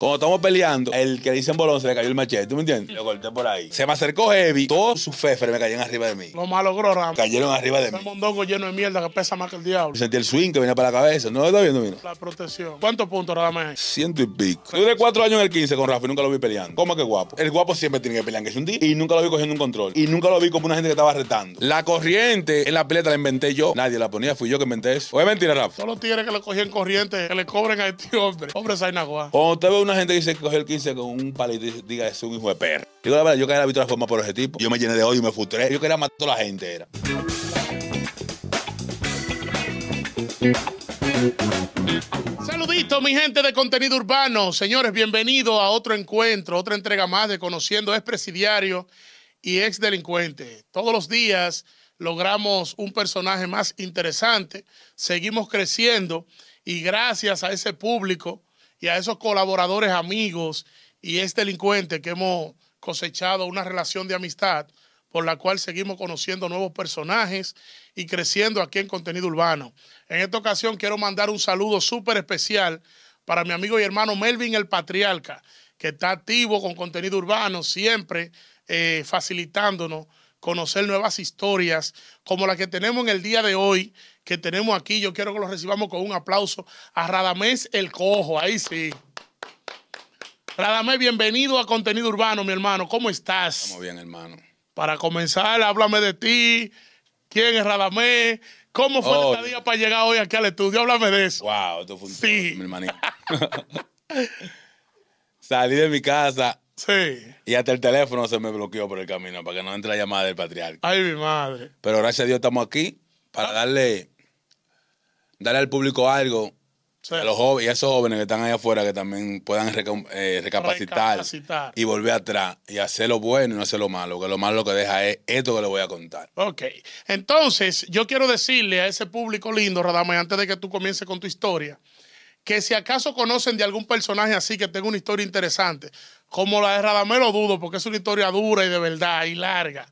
Cuando estamos peleando, el que dice en bolón se le cayó el machete, ¿tú me entiendes? Lo corté por ahí. Se me acercó Heavy, todos sus feferes me cayeron arriba de mí. Lo malo, Rafa Cayeron arriba de mí. Un mondongo lleno de mierda que pesa más que el diablo. Sentí el swing que venía para la cabeza. ¿No lo está viendo, vino? La protección. ¿Cuántos puntos Rafa? Ciento y pico. Yo duré cuatro años en el 15 con Rafa y nunca lo vi peleando. ¿Cómo que guapo? El guapo siempre tiene que pelear, que es un día. Y nunca lo vi cogiendo un control. Y nunca lo vi como una gente que estaba retando. La corriente en la pileta la inventé yo. Nadie la ponía, fui yo que inventé eso. ¿O mentira, Rafa? Solo tiene que le cogían corriente, que le cobren a este hombre. Hombre, Sainagua. Cuando una gente dice que coge el 15 con un palito y diga, es un hijo de perro. Digo la verdad, yo caí la la forma por ese tipo. Yo me llené de odio y me frustré. Yo quería matar a toda la gente, era. Saludito, mi gente de contenido urbano. Señores, bienvenidos a otro encuentro, otra entrega más de Conociendo expresidiario y ex delincuente. Todos los días logramos un personaje más interesante, seguimos creciendo y gracias a ese público y a esos colaboradores, amigos y este delincuente que hemos cosechado una relación de amistad por la cual seguimos conociendo nuevos personajes y creciendo aquí en contenido urbano. En esta ocasión quiero mandar un saludo súper especial para mi amigo y hermano Melvin el Patriarca, que está activo con contenido urbano, siempre eh, facilitándonos conocer nuevas historias como la que tenemos en el día de hoy, que tenemos aquí. Yo quiero que lo recibamos con un aplauso a Radamés El Cojo, ahí sí. Radamés, bienvenido a Contenido Urbano, mi hermano. ¿Cómo estás? Estamos bien, hermano. Para comenzar, háblame de ti. ¿Quién es Radamés? ¿Cómo fue oh, esta el día para llegar hoy aquí al estudio? Háblame de eso. Wow, esto mi hermanito. Salí de mi casa Sí. Y hasta el teléfono se me bloqueó por el camino para que no entre la llamada del patriarca. Ay, mi madre. Pero gracias a Dios estamos aquí para ah. darle, darle al público algo. los jóvenes y a esos jóvenes que están allá afuera que también puedan eh, recapacitar, y volver atrás y hacer lo bueno y no hacer lo malo, que lo malo que deja es esto que le voy a contar. Ok, entonces yo quiero decirle a ese público lindo, Radame, antes de que tú comiences con tu historia, que si acaso conocen de algún personaje así que tenga una historia interesante, como la de Radamelo, lo dudo, porque es una historia dura y de verdad y larga.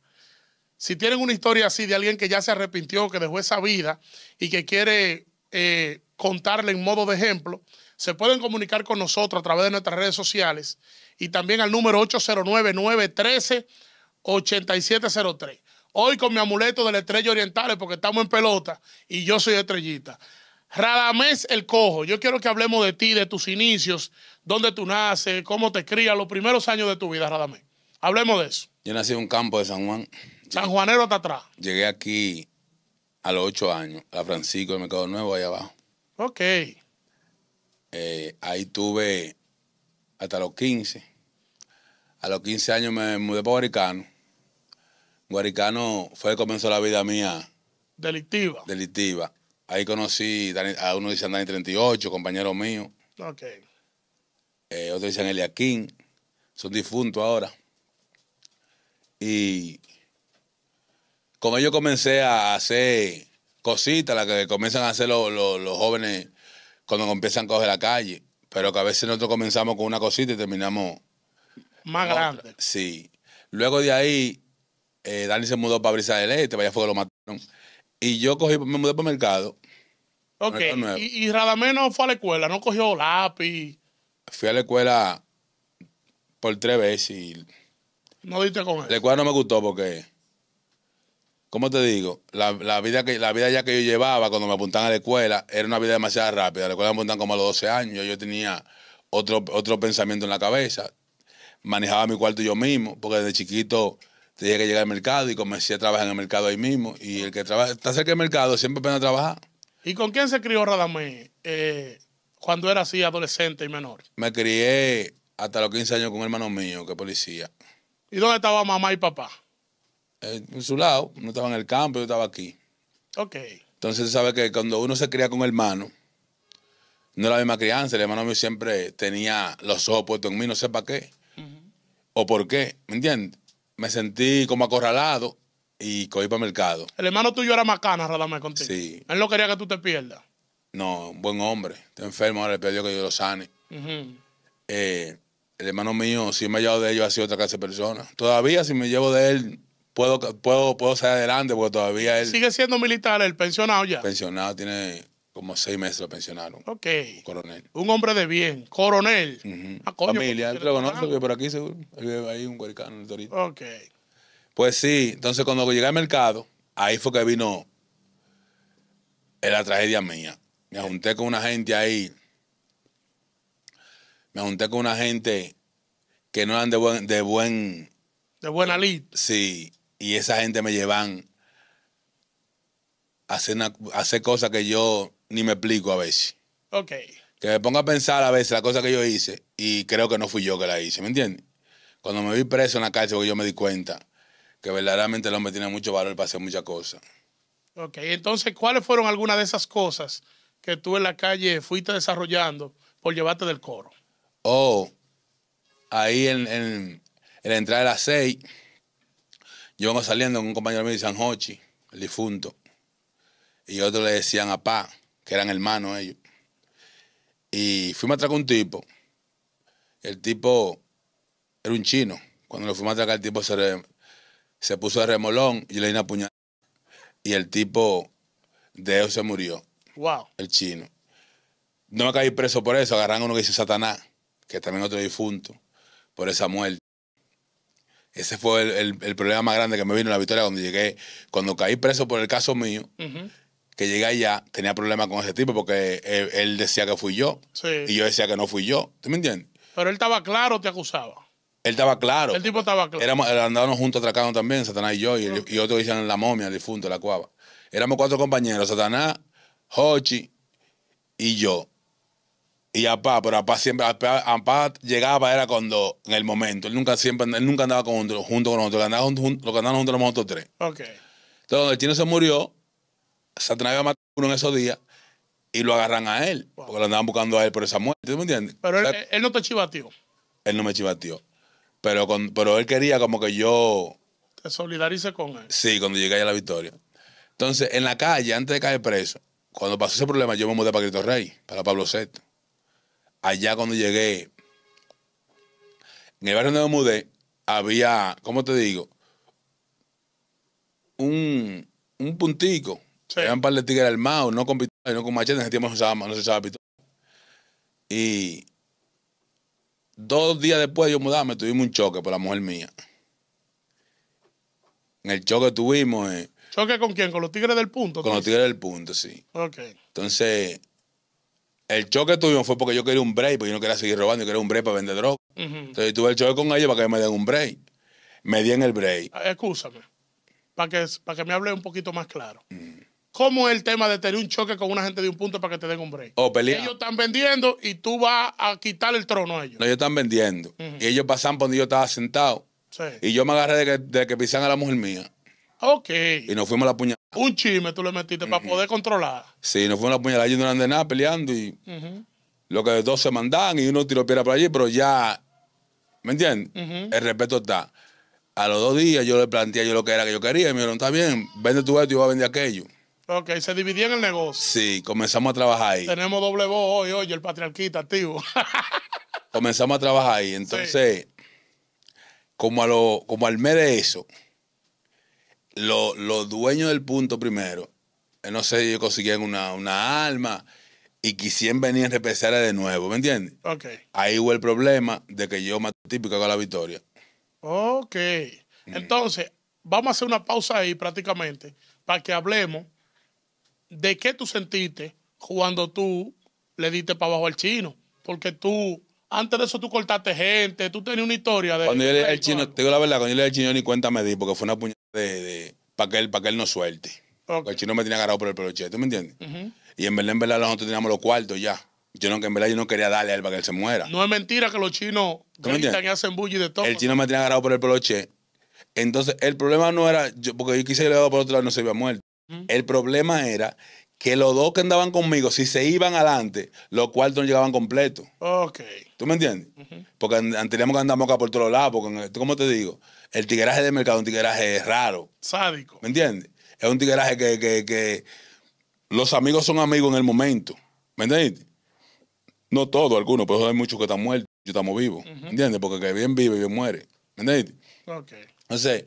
Si tienen una historia así de alguien que ya se arrepintió, que dejó esa vida y que quiere eh, contarle en modo de ejemplo, se pueden comunicar con nosotros a través de nuestras redes sociales y también al número 809-913-8703. Hoy con mi amuleto de estrella orientales porque estamos en pelota y yo soy estrellita. Radamés el Cojo, yo quiero que hablemos de ti, de tus inicios, dónde tú naces, cómo te crías, los primeros años de tu vida, Radamés. Hablemos de eso. Yo nací en un campo de San Juan. San Juanero hasta atrás. Llegué aquí a los ocho años, a Francisco me Mercado Nuevo, ahí abajo. Ok. Eh, ahí tuve hasta los 15. A los 15 años me mudé para Guaricano. Guaricano fue el comienzo de la vida mía. Delictiva. Delictiva. Ahí conocí a uno dicen Dani 38, compañero mío. Ok. Eh, otros dicen King, Son difuntos ahora. Y con ellos comencé a hacer cositas, las que comienzan a hacer los, jóvenes cuando empiezan a coger la calle. Pero que a veces nosotros comenzamos con una cosita y terminamos. Más grande. Sí. Luego de ahí, eh, Dani se mudó para Brisa del Este, para fue que lo mataron. Y yo cogí, me mudé para el mercado. Ok. y, y no fue a la escuela, no cogió lápiz. Fui a la escuela por tres veces y. No diste con él. La escuela no me gustó porque. ¿Cómo te digo? La, la, vida que, la vida ya que yo llevaba cuando me apuntaban a la escuela era una vida demasiado rápida. La escuela me apuntaban como a los 12 años. Yo tenía otro, otro pensamiento en la cabeza. Manejaba mi cuarto yo mismo porque desde chiquito tenía que llegar al mercado y comencé a trabajar en el mercado ahí mismo. Y el que trabaja, está cerca del mercado siempre pena trabajar. ¿Y con quién se crió Radamé eh, cuando era así, adolescente y menor? Me crié hasta los 15 años con un hermano mío, que es policía. ¿Y dónde estaba mamá y papá? Eh, en su lado, no estaba en el campo, yo estaba aquí. Ok. Entonces, sabes que cuando uno se cría con hermano, no es la misma crianza. El hermano mío siempre tenía los ojos puestos en mí, no sé para qué. O por qué, ¿me entiendes? me sentí como acorralado y cogí para el mercado. El hermano tuyo era macana, Radamés, contigo. Sí. Él no quería que tú te pierdas. No, buen hombre. Está enfermo, ahora le pidió que yo lo sane. Eh, el hermano mío, si me llevado de ellos, ha sido otra clase de persona. Todavía, si me llevo de él, puedo, puedo, puedo salir adelante porque todavía él. Sigue siendo militar, el pensionado ya. Pensionado, tiene como seis meses lo pensionaron. Ok. Coronel. Un hombre de bien. Coronel. Ah, Familia, lo por aquí seguro. Hay un Ok. Pues sí, entonces cuando llegué al mercado, ahí fue que vino la tragedia mía. Me junté con una gente ahí. Me junté con una gente que no eran de buen. De, buena lid. Sí. Y esa gente me llevan a hacer, a hacer cosas que yo ni me explico a veces. Ok. Que me ponga a pensar a veces la cosa que yo hice y creo que no fui yo que la hice, ¿me entiendes? Cuando me vi preso en la calle yo me di cuenta que verdaderamente el hombre tiene mucho valor para hacer muchas cosas. Ok, entonces, ¿cuáles fueron algunas de esas cosas que tú en la calle fuiste desarrollando por llevarte del coro? Oh, ahí en, en, la entrada de las seis, yo vengo saliendo con un compañero mío de San Hochi, el difunto, y otros le decían a Pa que eran hermanos ellos. Y fuimos a atracar un tipo. El tipo era un chino. Cuando lo fuimos a atracar, el tipo se, se puso de remolón y le di una puñalada. Y el tipo de ellos se murió. Wow. El chino. No me caí preso por eso. Agarran uno que dice Satanás, que también otro difunto, por esa muerte. Ese fue el, problema más grande que me vino en la victoria cuando llegué, cuando caí preso por el caso mío que llegué allá, tenía problemas con ese tipo porque eh, él, decía que fui yo y yo decía que no fui yo. ¿Tú me entiendes? Pero él estaba claro, te acusaba. Él estaba claro. El tipo estaba claro. Éramos, eh, andábamos juntos atracados también, Satanás y yo, y, otro otros dicen la momia, el difunto, la cuava. Éramos cuatro compañeros, Satanás, Hochi y yo. Y Apá, pero Apá siempre, Apá, llegaba, era cuando, en el momento. Él nunca siempre, nunca andaba con, junto con nosotros, andaba junto, que andábamos juntos los otros tres. Ok. Entonces, el chino se murió, Satanás había matado uno en esos días y lo agarran a él, porque lo andaban buscando a él por esa muerte, me entiendes? Pero él, no te chivateó. Él no me chivateó. Pero, pero él quería como que yo... Te solidarice con él. Sí, cuando llegué a la victoria. Entonces, en la calle, antes de caer preso, cuando pasó ese problema, yo me mudé para Cristo Rey, para Pablo VI. Allá cuando llegué, en el barrio donde me mudé, había, ¿cómo te digo? Un, un puntico eran un par de tigres armados, no con pistola, no con machete, en ese tiempo no se usaba, no se Y dos días después de yo mudarme, tuvimos un choque por la mujer mía. En el choque tuvimos... Eh, ¿Choque con quién? ¿Con los tigres del punto? Con los tigres del punto, sí. Ok. Entonces, el choque tuvimos fue porque yo quería un break, porque yo no quería seguir robando, yo quería un break para vender droga. Entonces tuve el choque con ellos para que me den un break. Me di en el break. Ah, Excúsame, para que, para que me hable un poquito más claro. Mm. ¿Cómo es el tema de tener un choque con una gente de un punto para que te den un break? O oh, pelea. Ellos están vendiendo y tú vas a quitar el trono a ellos. No, ellos están vendiendo. Y ellos pasan por donde yo estaba sentado. Sí. Y yo me agarré de que, de pisan a la mujer mía. Ok. Y nos fuimos a la puñalada. Un chisme tú le metiste para poder controlar. Sí, nos fuimos a la puñalada. Ellos no eran de nada peleando y lo que dos se mandaban y uno tiró piedra por allí, pero ya, ¿me entiendes? El respeto está. A los dos días yo le planteé yo lo que era que yo quería y me dijeron, está bien, vende tu esto y yo voy a vender aquello. Ok, se dividía en el negocio. Sí, comenzamos a trabajar ahí. Tenemos doble voz hoy, oye, el patriarquita activo. comenzamos a trabajar ahí. Entonces, como, a lo, como al mes eso, los dueños del punto primero, eh, no sé, ellos consiguieron una, una alma y quisieron venir a empezar de nuevo, ¿me entiendes? Ok. Ahí hubo el problema de que yo más típico con la victoria. Ok. Mm. Entonces, vamos a hacer una pausa ahí prácticamente para que hablemos de qué tú sentiste cuando tú le diste para abajo al chino. Porque tú, antes de eso tú cortaste gente, tú tenías una historia de... Cuando yo le al chino, te digo la verdad, cuando yo le al chino ni cuenta me di, porque fue una puñada de... para que, él, que él no suelte. el chino me tenía agarrado por el peloche, ¿tú me entiendes? Y en verdad, en verdad, nosotros teníamos los cuartos ya. Yo no, en verdad yo no quería darle a él para que él se muera. No es mentira que los chinos gritan y hacen bully de todo. El chino me tenía agarrado por el peloche, Entonces, el problema no era, yo, porque yo quise diera por otro lado, no se había muerto. El problema era que los dos que andaban conmigo, si se iban adelante, los cuartos no llegaban completos. Ok. ¿Tú me entiendes? Porque antes Porque teníamos que andar acá por todos lados, porque, ¿cómo te digo? El tigueraje de mercado es un tigueraje raro. Sádico. ¿Me entiendes? Es un tigueraje que, que, que, los amigos son amigos en el momento. ¿Me entiendes? No todos, algunos, pero hay muchos que están muertos, yo estamos vivos. ¿Me entiendes? Porque que bien vive, bien muere. ¿Me entiendes? Ok. Entonces,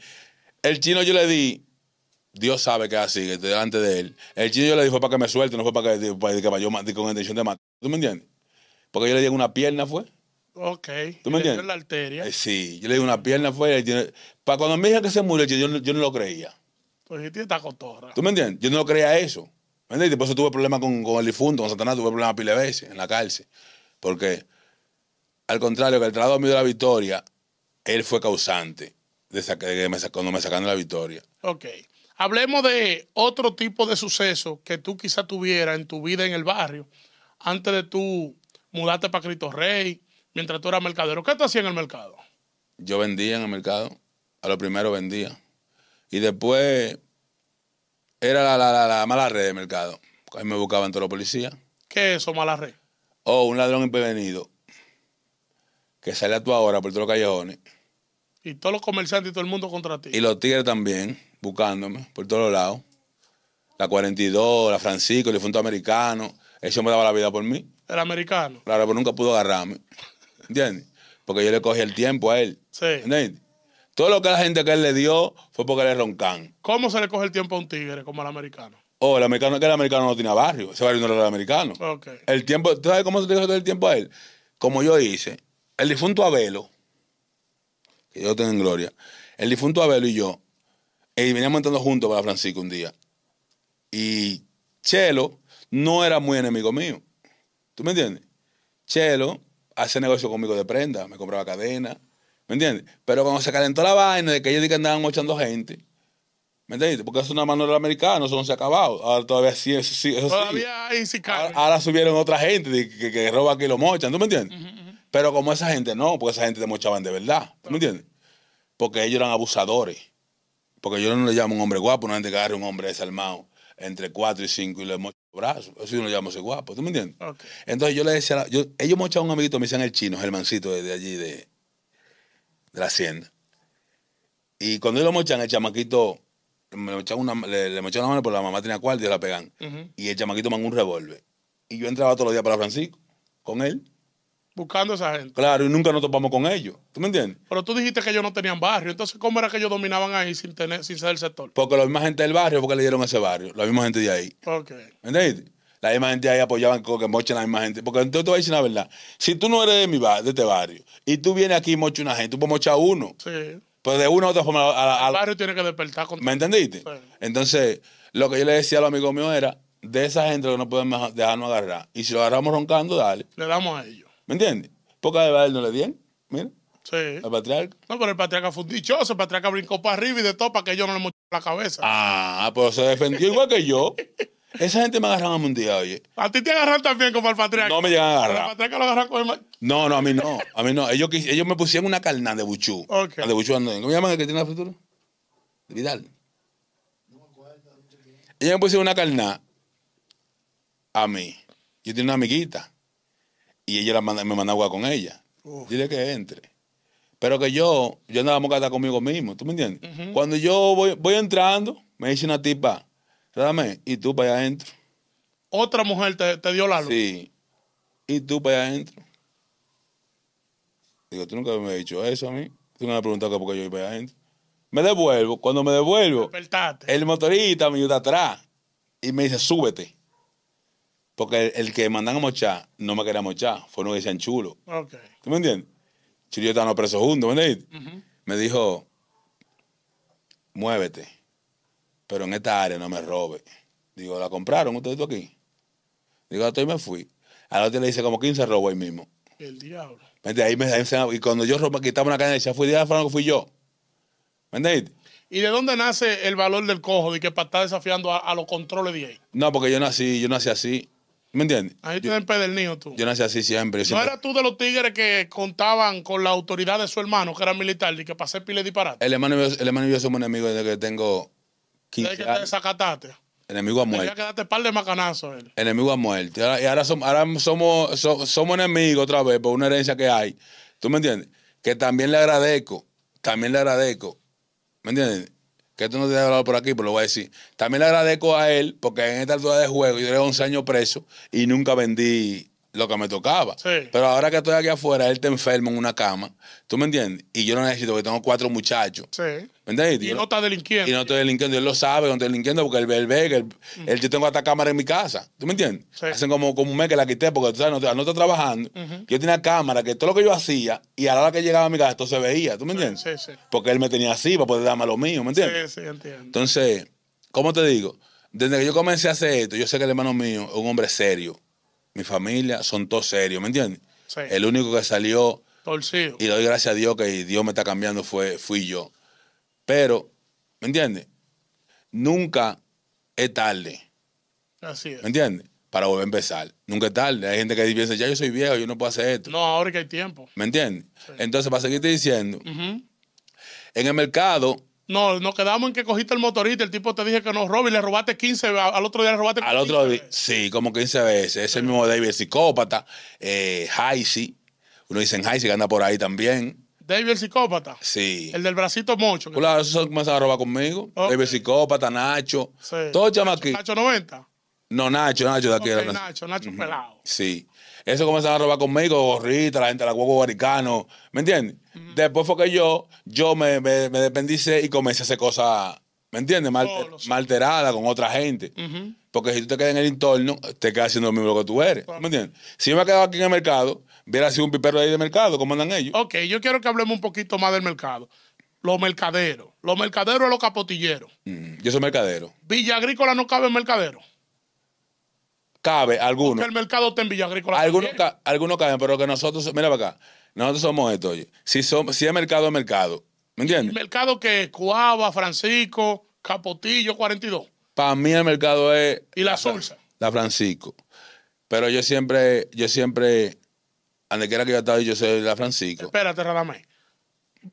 el chino yo le di Dios sabe que es así, que estoy delante de él. El chino yo le dijo para que me suelte, no fue para que, para que yo con intención de matar. ¿Tú me entiendes? Porque yo le di una pierna, fue. Ok. ¿Tú me entiendes? la arteria. Eh, sí, yo le di una pierna, fue. para cuando me dijeron que se murió, yo, yo no lo creía. Pues tiene esta cotorra. ¿Tú me entiendes? Yo no lo creía eso. ¿Me entiendes? Por eso tuve problemas con, con el difunto, con Satanás, tuve problemas pile veces en la cárcel. Porque, al contrario, que el traidor mío de la victoria, él fue causante de, me, cuando me sacaron la victoria. Ok. Hablemos de otro tipo de suceso que tú quizá tuvieras en tu vida en el barrio, antes de tú mudarte para Cristo Rey, mientras tú eras mercadero. ¿Qué tú hacías en el mercado? Yo vendía en el mercado, a lo primero vendía. Y después era la, mala red de mercado. Ahí me buscaban todos los policías. ¿Qué es eso, mala red? Oh, un ladrón imprevenido que sale a tu ahora por todos los callejones. Y todos los comerciantes y todo el mundo contra ti. Y los tigres también buscándome por todos lados. La 42, la Francisco, el difunto americano. Ese me daba la vida por mí. Era americano. Claro, pero nunca pudo agarrarme. ¿Entiendes? Porque yo le cogí el tiempo a él. Sí. ¿Entiendes? Todo lo que la gente que él le dio fue porque era roncan. ¿Cómo se le coge el tiempo a un tigre como al americano? Oh, el americano, que el americano no tiene barrio. Ese barrio no era el americano. Okay. El tiempo, ¿tú sabes cómo se le coge el tiempo a él? Como yo hice, el difunto Abelo, que yo tengo en gloria, el difunto Abelo y yo y e veníamos entrando juntos para Francisco un día. Y Chelo no era muy enemigo mío. ¿Tú me entiendes? Chelo hacía negocio conmigo de prenda, me compraba cadena, ¿Me entiendes? Pero cuando se calentó la vaina de que ellos que andaban mochando gente, ¿Me entiendes? Porque es una mano los americanos eso no se ha acabado. Ahora todavía sí, eso sí. todavía Ahora, subieron otra gente que, que, roba aquí y lo mochan, ¿tú me entiendes? Pero como esa gente no, porque esa gente te mochaban de verdad, me entiendes? Porque ellos eran abusadores. Porque yo no le llamo un hombre guapo, una gente que agarre un hombre desarmado entre cuatro y cinco y le mocha los brazos. Eso yo no le llamo ese guapo, ¿tú me entiendes? Entonces yo le decía, yo, ellos mochan un amiguito, me dicen el chino, el de, de allí, de, de la hacienda. Y cuando ellos lo mochan, el chamaquito me una, le, mochaban la mano, porque la mamá tenía cuarto y la pegan. Y el chamaquito mandó un revólver. Y yo entraba todos los días para Francisco con él buscando a esa gente. Claro, y nunca nos topamos con ellos. ¿Tú me entiendes? Pero tú dijiste que ellos no tenían barrio. Entonces, ¿cómo era que ellos dominaban ahí sin, tener, sin ser el sector? Porque la misma gente del barrio, porque le dieron ese barrio. La misma gente de ahí. Ok. ¿Me entendiste? La misma gente ahí apoyaban que mochen la misma gente. Porque entonces te voy a decir la verdad. Si tú no eres de mi barrio, de este barrio, y tú vienes aquí y una gente, tú puedes mochar uno. Sí. Pero de una u otra forma. el barrio tiene que despertar contigo. ¿Me entendiste? Entonces, lo que yo le decía a los amigos míos era: de esa gente que no podemos dejarnos agarrar. Y si lo agarramos roncando, dale. Le damos a ellos. ¿Me entiendes? Poca de él no le dieron. Mira. Sí. Al patriarca. No, pero el patriarca fue un dichoso. El patriarca brincó para arriba y de todo para que yo no le mochara la cabeza. Ah, pero pues se defendió igual que yo. Esa gente me agarraba a un día, oye. A ti te agarraron también como al patriarca. No me llegan a agarrar. Al patriarca lo agarró con el... No, no, a mí no. A mí no. Ellos, ellos me pusieron una carna de buchú. Okay. La de buchú ¿Cómo me llaman el que tiene la fritura? Vidal. Ellos me pusieron una carnada a mí. Yo tenía una amiguita y ella la manda, me mandaba con ella. Dile que entre. Pero que yo, yo andaba estar conmigo mismo, ¿tú me entiendes? Cuando yo voy, entrando, me dice una tipa, dame, y tú para allá adentro. Otra mujer te, dio la luz. Sí. Y tú para allá adentro. Digo, tú nunca me has dicho eso a mí. Tú no me has preguntado por qué yo iba para allá adentro. Me devuelvo. Cuando me devuelvo, el motorista me ayuda atrás y me dice, súbete. Porque el, que mandan a mochar no me quería mochar, fue uno que decían chulo. ¿Tú me entiendes? Chulo y yo estábamos presos juntos, ¿me entiendes? Me dijo, muévete, pero en esta área no me robes. Digo, ¿la compraron ustedes aquí? Digo, estoy ahí me fui. la otra le hice como 15 robos ahí mismo. El diablo. ¿Me Ahí me, y cuando yo robé, quitaba una cadena y decía, fui diablo, Franco, fui yo. ¿Me entiendes? ¿Y de dónde nace el valor del cojo de que para estar desafiando a, a los controles de ahí? No, porque yo nací, yo nací así. ¿Me entiendes? Ahí te niño, tú. Yo nací así siempre. ¿No eras tú de los tigres que contaban con la autoridad de su hermano, que era militar, y que pasé pile disparate? El hermano, el hermano y yo somos enemigos desde que tengo 15 que te desacataste. Enemigo a muerte. Tenía que par de macanazos. Él. Enemigo a muerte. y ahora, somos, ahora somos, somos enemigos otra vez por una herencia que hay. ¿Tú me entiendes? Que también le agradezco. También le agradezco. ¿Me entiendes? que esto no te has hablado por aquí, pero pues lo voy a decir. También le agradezco a él, porque en esta altura de juego yo duré 11 años preso y nunca vendí lo que me tocaba. Pero ahora que estoy aquí afuera, él te enfermo en una cama. ¿Tú me entiendes? Y yo no necesito porque tengo cuatro muchachos. Sí. ¿Me entiendes? Y, no está delinquiendo. Y no estoy delinquiendo. Él lo sabe, no está delinquiendo porque él ve, mm. él yo tengo hasta cámara en mi casa. ¿Tú me entiendes? Hacen como, como un mes que la quité porque tú sabes, no, está trabajando. Yo tenía cámara que todo lo que yo hacía y a la hora que llegaba a mi casa, esto se veía. ¿Tú me entiendes? Porque él me tenía así para poder darme lo mío. ¿Me entiendes? Sí, sí, entiendo. Entonces, ¿cómo te digo? Desde que yo comencé a hacer esto, yo sé que el hermano mío es un hombre serio mi familia, son todos serios, ¿me entiendes? El único que salió, Torcido. y doy gracias a Dios que Dios me está cambiando, fue, fui yo. Pero, ¿me entiendes? Nunca es tarde. Así ¿Me entiendes? Para volver a empezar. Nunca es tarde. Hay gente que piensa, ya yo soy viejo, yo no puedo hacer esto. No, ahora que hay tiempo. ¿Me entiendes? Entonces, para seguirte diciendo, en el mercado no, nos quedamos en que cogiste el motorista, el tipo te dije que no roba y le robaste 15, veces. al otro día le robaste Al 15 otro día, sí, como 15 veces. Es el mismo David, el psicópata, eh, uno dice Heisi que anda por ahí también. David el psicópata. Sí. El del bracito mocho. Claro, esos comenzaron a robar conmigo. David el psicópata, Nacho. Sí. Todo chama aquí. Nacho 90. No, Nacho, Nacho de aquí. Okay, de la... Nacho, Nacho pelado. Sí. Eso comenzaron a robar conmigo, gorrita, la gente la huevo baricano. ¿Me entiendes? Después fue que yo, yo me, me, y comencé a hacer cosas, ¿me entiendes? Mal, con otra gente. Porque si tú te quedas en el entorno, te quedas haciendo lo mismo que tú eres. ¿Me entiendes? Si yo me quedado aquí en el mercado, hubiera sido un pipero ahí de mercado, ¿cómo andan ellos. Ok, yo quiero que hablemos un poquito más del mercado. Los mercaderos. Los mercaderos o los capotilleros. Mm, yo soy mercadero. Villa Agrícola no cabe en mercadero algunos. el mercado está en Villa Agrícola. Algunos, caben, pero que nosotros, mira para acá, nosotros somos esto, Si, somos, si es mercado, es mercado. ¿Me entiendes? El mercado que Cuava, Francisco, Capotillo, 42. Para mí el mercado es... Y la salsa. La Francisco. Pero yo siempre, yo siempre, donde quiera que yo estaba, yo soy la Francisco. Espérate, Radamés.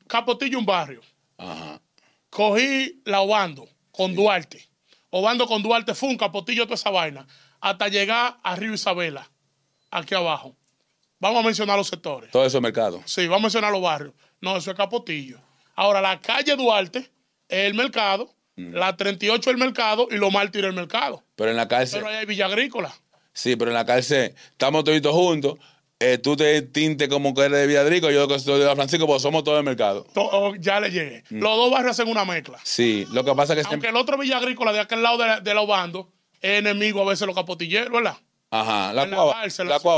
Capotillo un barrio. Ajá. Cogí la Obando con Duarte. Obando con Duarte fue un capotillo toda esa vaina hasta llegar a Río Isabela, aquí abajo. Vamos a mencionar los sectores. Todo eso es mercado. Sí, vamos a mencionar los barrios. No, eso es Capotillo. Ahora, la calle Duarte es el mercado, mm. la 38 es el mercado y los es el mercado. Pero en la cárcel. Pero ahí hay Villa Agrícola. Sí, pero en la cárcel estamos todos juntos. Eh, tú te tinte como que eres de Villadrico, yo que soy de Francisco, porque somos todos del mercado. Oh, ya le llegué. Mm. Los dos barrios hacen una mezcla. Sí, lo que pasa es que... Aunque el otro Villa Agrícola, de aquel lado de, de los bandos es enemigo a veces los capotilleros, ¿verdad? Ajá, la, cuava,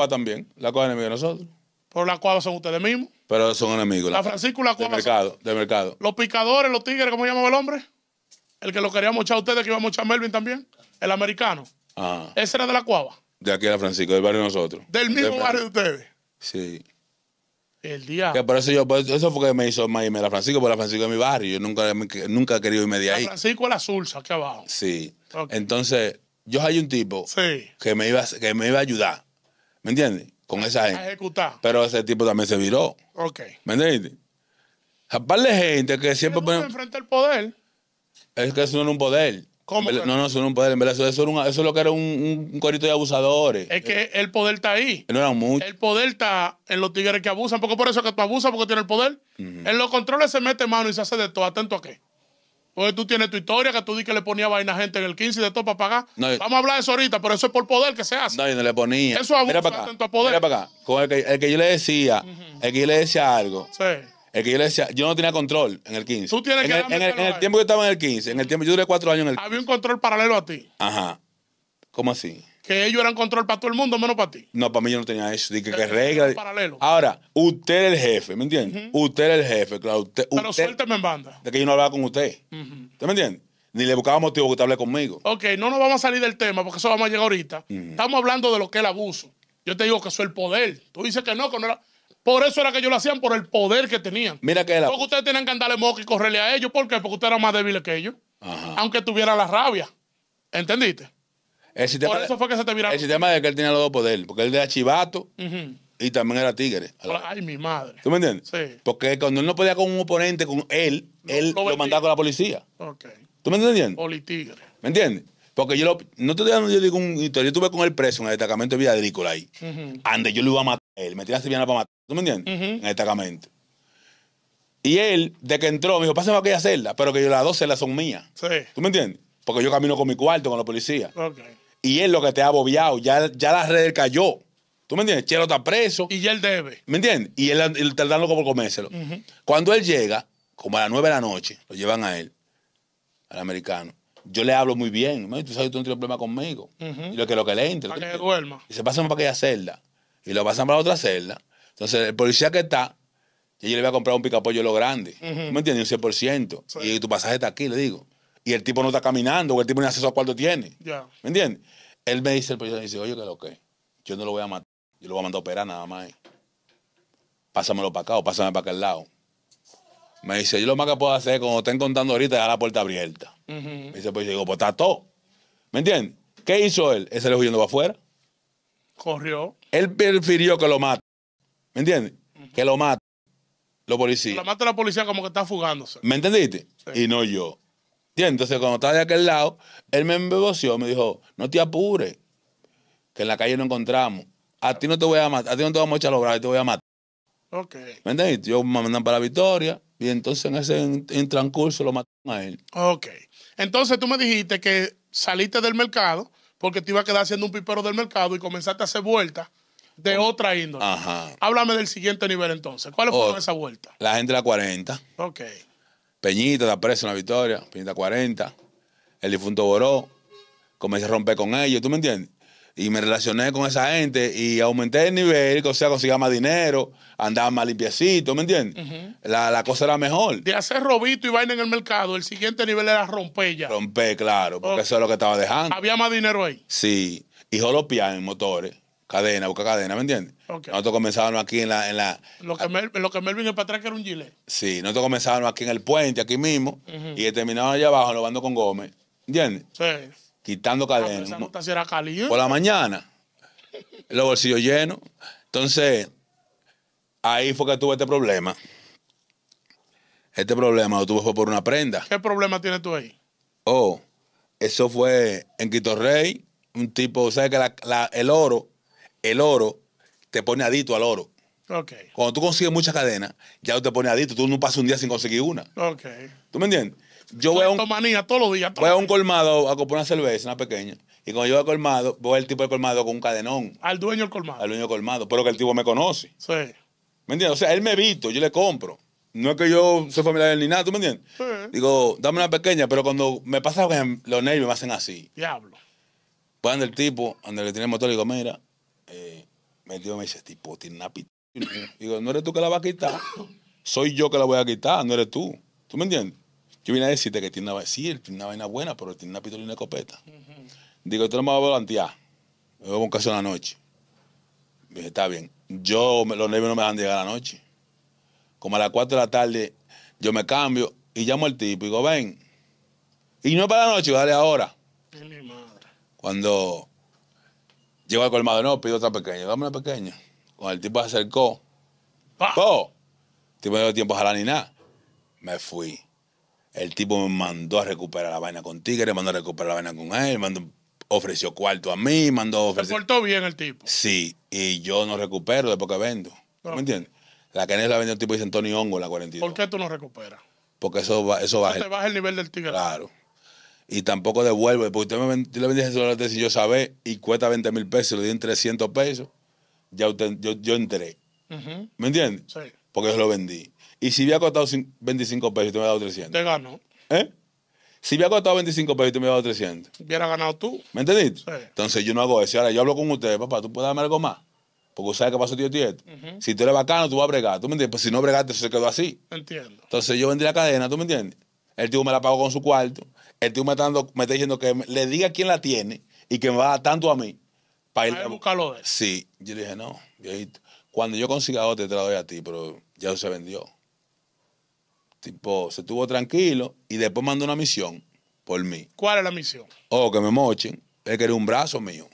la, también. La cuava es enemigo de nosotros. Pero la cuava son ustedes mismos. Pero son enemigos. La, Francisco y la cuava. De mercado, de mercado. Los picadores, los tigres, ¿cómo llamaba el hombre? El que lo queríamos mochar a ustedes, que iba a mochar a Melvin también. El americano. Ah. Ese era de la cuava. De aquí a la Francisco, del barrio de nosotros. Del mismo barrio de ustedes. Sí. El día. Que por eso yo, eso fue que me hizo más y a la Francisco, porque la Francisco es mi barrio. Yo nunca, nunca he querido irme de ahí. La Francisco es la Sulsa, aquí abajo. Sí. Entonces, yo hay un tipo que, me iba, que me iba a ayudar. ¿Me entiendes? Con esa gente. ejecutar. Pero ese tipo también se viró. Ok. ¿Me entiendes? Aparte de gente que siempre pone. enfrenta al poder. Es que eso no era un poder. ¿Cómo? no, no, eso no es un poder. eso, es lo que era un, un, de abusadores. Es que el poder está ahí. No eran muchos. El poder está en los tigres que abusan. Porque por eso que tú abusas, porque tienes el poder. En los controles se mete mano y se hace de todo. Atento a qué porque tú tienes tu historia que tú di que le ponía vaina a gente en el 15 y de todo para pagar. Vamos a hablar de eso ahorita, pero eso es por poder que se hace. No, yo no le ponía. Eso es mira poder. Mira para acá. Con el que, el que yo le decía, el que yo le decía algo. Sí. El que yo le decía, yo no tenía control en el 15. Tú tienes en que el, en, el, tiempo que estaba en el 15, en el tiempo, yo duré cuatro años en el Había un control paralelo a ti. Ajá. ¿Cómo así? que ellos eran control para todo el mundo, menos para ti. No, para mí yo no tenía eso. que, eh, eh, regla. Ahora, usted es el jefe, ¿me entiendes? Usted es el jefe, claro. Usted, Pero suélteme en banda. De que yo no hablaba con usted. ¿Usted me entiende? Ni le buscaba motivo que usted hable conmigo. Ok, no nos vamos a salir del tema porque eso vamos a llegar ahorita. Estamos hablando de lo que es el abuso. Yo te digo que eso es el poder. Tú dices que no, que no era. Por eso era que ellos lo hacían, por el poder que tenían. Mira que era. Porque ustedes tenían que andarle moco y correrle a ellos. ¿Por qué? Porque usted era más débil que ellos. Aunque tuviera la rabia. ¿Entendiste? El sistema, Por eso fue que se te El sistema de que él tenía los dos poderes, porque él era chivato y también era tigre. Ay, mi madre. ¿Tú me entiendes? Sí. Porque cuando él no podía con un oponente, con él, él lo, mandaba con la policía. Ok. ¿Tú me entiendes? Politigre. ¿Me entiendes? Porque yo no te dando, yo digo un Yo estuve con él preso en el destacamento de Vía Agrícola ahí. Uh Ande, yo lo iba a matar. Él me tiraste bien para matar. ¿Tú me entiendes? En el destacamento. Y él, de que entró, me dijo, pásame aquella celda, pero que las dos celdas son mías. Sí. ¿Tú me entiendes? Porque yo camino con mi cuarto, con la policía. Ok y él lo que te ha bobeado. Ya, ya la red cayó. ¿Tú me entiendes? Chelo está preso. Y ya él debe. ¿Me entiendes? Y él, te dan loco por comérselo. Cuando él llega, como a las nueve de la noche, lo llevan a él, al americano. Yo le hablo muy bien. Tú sabes, que tú no tienes problema conmigo. Y lo que, lo que le entra. Para que duerma. Y se pasan para aquella celda. Y lo pasan para la otra celda. Entonces, el policía que está, yo le voy a comprar un picapollo lo grande. ¿Me entiendes? Un 100%. Y tu pasaje está aquí, le digo y el tipo no está caminando, o el tipo ni acceso a cuarto tiene. ¿Me entiendes? Él me dice, el periodista dice, oye, que lo que, yo no lo voy a matar, yo lo voy a mandar a operar nada más. Pásamelo para acá o pásame para aquel lado. Me dice, yo lo más que puedo hacer cuando estén contando ahorita es la puerta abierta. Me dice, pues llegó, digo, pues está todo. ¿Me entiendes? ¿Qué hizo él? Él fue huyendo para afuera. Corrió. Él prefirió que lo mate. ¿Me entiendes? Que lo mate. Los policías. Lo mata la policía como que está fugándose. ¿Me entendiste? Y no yo. Entonces, cuando estaba de aquel lado, él me negoció, me dijo, no te apures, que en la calle no encontramos. A ti no te voy a matar, a ti no te vamos a echar los te voy a matar. Ok. ¿Me entiendes? Yo me mandan para la victoria y entonces en ese en, lo mataron a él. Ok. Entonces tú me dijiste que saliste del mercado porque te iba a quedar siendo un pipero del mercado y comenzaste a hacer vueltas de otra índole. Ajá. Háblame del siguiente nivel entonces. ¿Cuál fue esa vuelta? La gente de la 40. Ok. Peñita da preso una Victoria, Peñita 40, el difunto Boró, comencé a romper con ellos, ¿tú me entiendes? Y me relacioné con esa gente y aumenté el nivel, o sea, conseguía más dinero, andaba más limpiecito, ¿me entiendes? la, cosa era mejor. De hacer robito y vaina en el mercado, el siguiente nivel era romper ya. Romper, claro, porque eso es lo que estaba dejando. Había más dinero ahí. Sí, y jolopear en motores cadena, busca cadena, ¿me entiendes? Nosotros comenzábamos aquí en la... En lo, que Melvin es para atrás que era un gilet. Sí, nosotros comenzábamos aquí en el puente, aquí mismo, y terminábamos allá abajo, robando con Gómez, ¿entiendes? Sí. Quitando ah, cadena. Por la mañana, los bolsillos llenos. Entonces, ahí fue que tuve este problema. Este problema lo tuve fue por una prenda. ¿Qué problema tienes tú ahí? Oh, eso fue en Quito Rey, un tipo, ¿sabes que el oro el oro te pone adicto al oro. Okay. Cuando tú consigues muchas cadenas, ya te pone adicto. Tú no pasas un día sin conseguir una. Okay. ¿Tú me entiendes? Yo voy a, un, todos los días, voy a un colmado a comprar una cerveza, una pequeña. Y cuando yo voy al colmado, voy al tipo del colmado con un cadenón. Al dueño del colmado. Al dueño del colmado. Pero que el tipo me conoce. Sí. ¿Me entiendes? O sea, él me visto, yo le compro. No es que yo soy familiar ni nada, ¿tú me entiendes? Sí. Digo, dame una pequeña, pero cuando me pasa los nervios me hacen así. Diablo. Pues anda el tipo, el que tiene el motor, y digo, mira, eh, metido me dice, tipo, tiene una pita. Digo, no eres tú que la vas a quitar, soy yo que la voy a quitar, no eres tú. ¿Tú me entiendes? Yo vine a decirte que tiene una, sí, él tiene una vaina buena, pero tiene una pistola y una escopeta. Digo, tú no me vas a volantear. Me voy a un caso en la noche. está bien. Yo, los nervios no me van a llegar a la noche. Como a las 4 de la tarde, yo me cambio y llamo al tipo digo, ven. Y no es para la noche, dale ahora. Cuando Llego al colmado, no, pido otra pequeña, dame una pequeña. Cuando el tipo se acercó, El tipo no dio tiempo a jalar ni nada. Me fui. El tipo me mandó a recuperar la vaina con Tigre, me mandó a recuperar la vaina con él, ofreció cuarto a mí, mandó ofrecer. Se portó bien el tipo. Sí, y yo no recupero después que vendo. ¿Me entiendes? La canela la vendió el tipo dice Antonio Hongo, la 42. ¿Por qué tú no recuperas? Porque eso, eso baja. te baja el nivel del Tigre. Claro y tampoco devuelve, porque usted me vendió le si yo sabé y cuesta 20 mil pesos, le di en 300 pesos, ya yo, yo entré. ¿Me entiendes? Sí. Porque yo lo vendí. Y si había costado 25 pesos, usted me ha dado 300. Te ganó. ¿Eh? Si hubiera costado 25 pesos y tú me dado 300. Hubiera ganado tú. ¿Me entendiste? Sí. Entonces yo no hago eso. Ahora yo hablo con usted papá, tú puedes darme algo más. Porque sabes que pasó, tío Tieto. Si tú eres bacano, tú vas a bregar. ¿Tú me entiendes? Pues si no bregaste, eso se quedó así. Entiendo. Entonces yo vendí la cadena, ¿tú me entiendes? El tío me la pagó con su cuarto el tío me está, diciendo que le diga quién la tiene y que me va tanto a mí. Para, ir a buscarlo Sí, yo dije, no, Cuando yo consiga otro te la doy a ti, pero ya se vendió. Tipo, se estuvo tranquilo y después mandó una misión por mí. ¿Cuál es la misión? Oh, que me mochen. Él quería un brazo mío.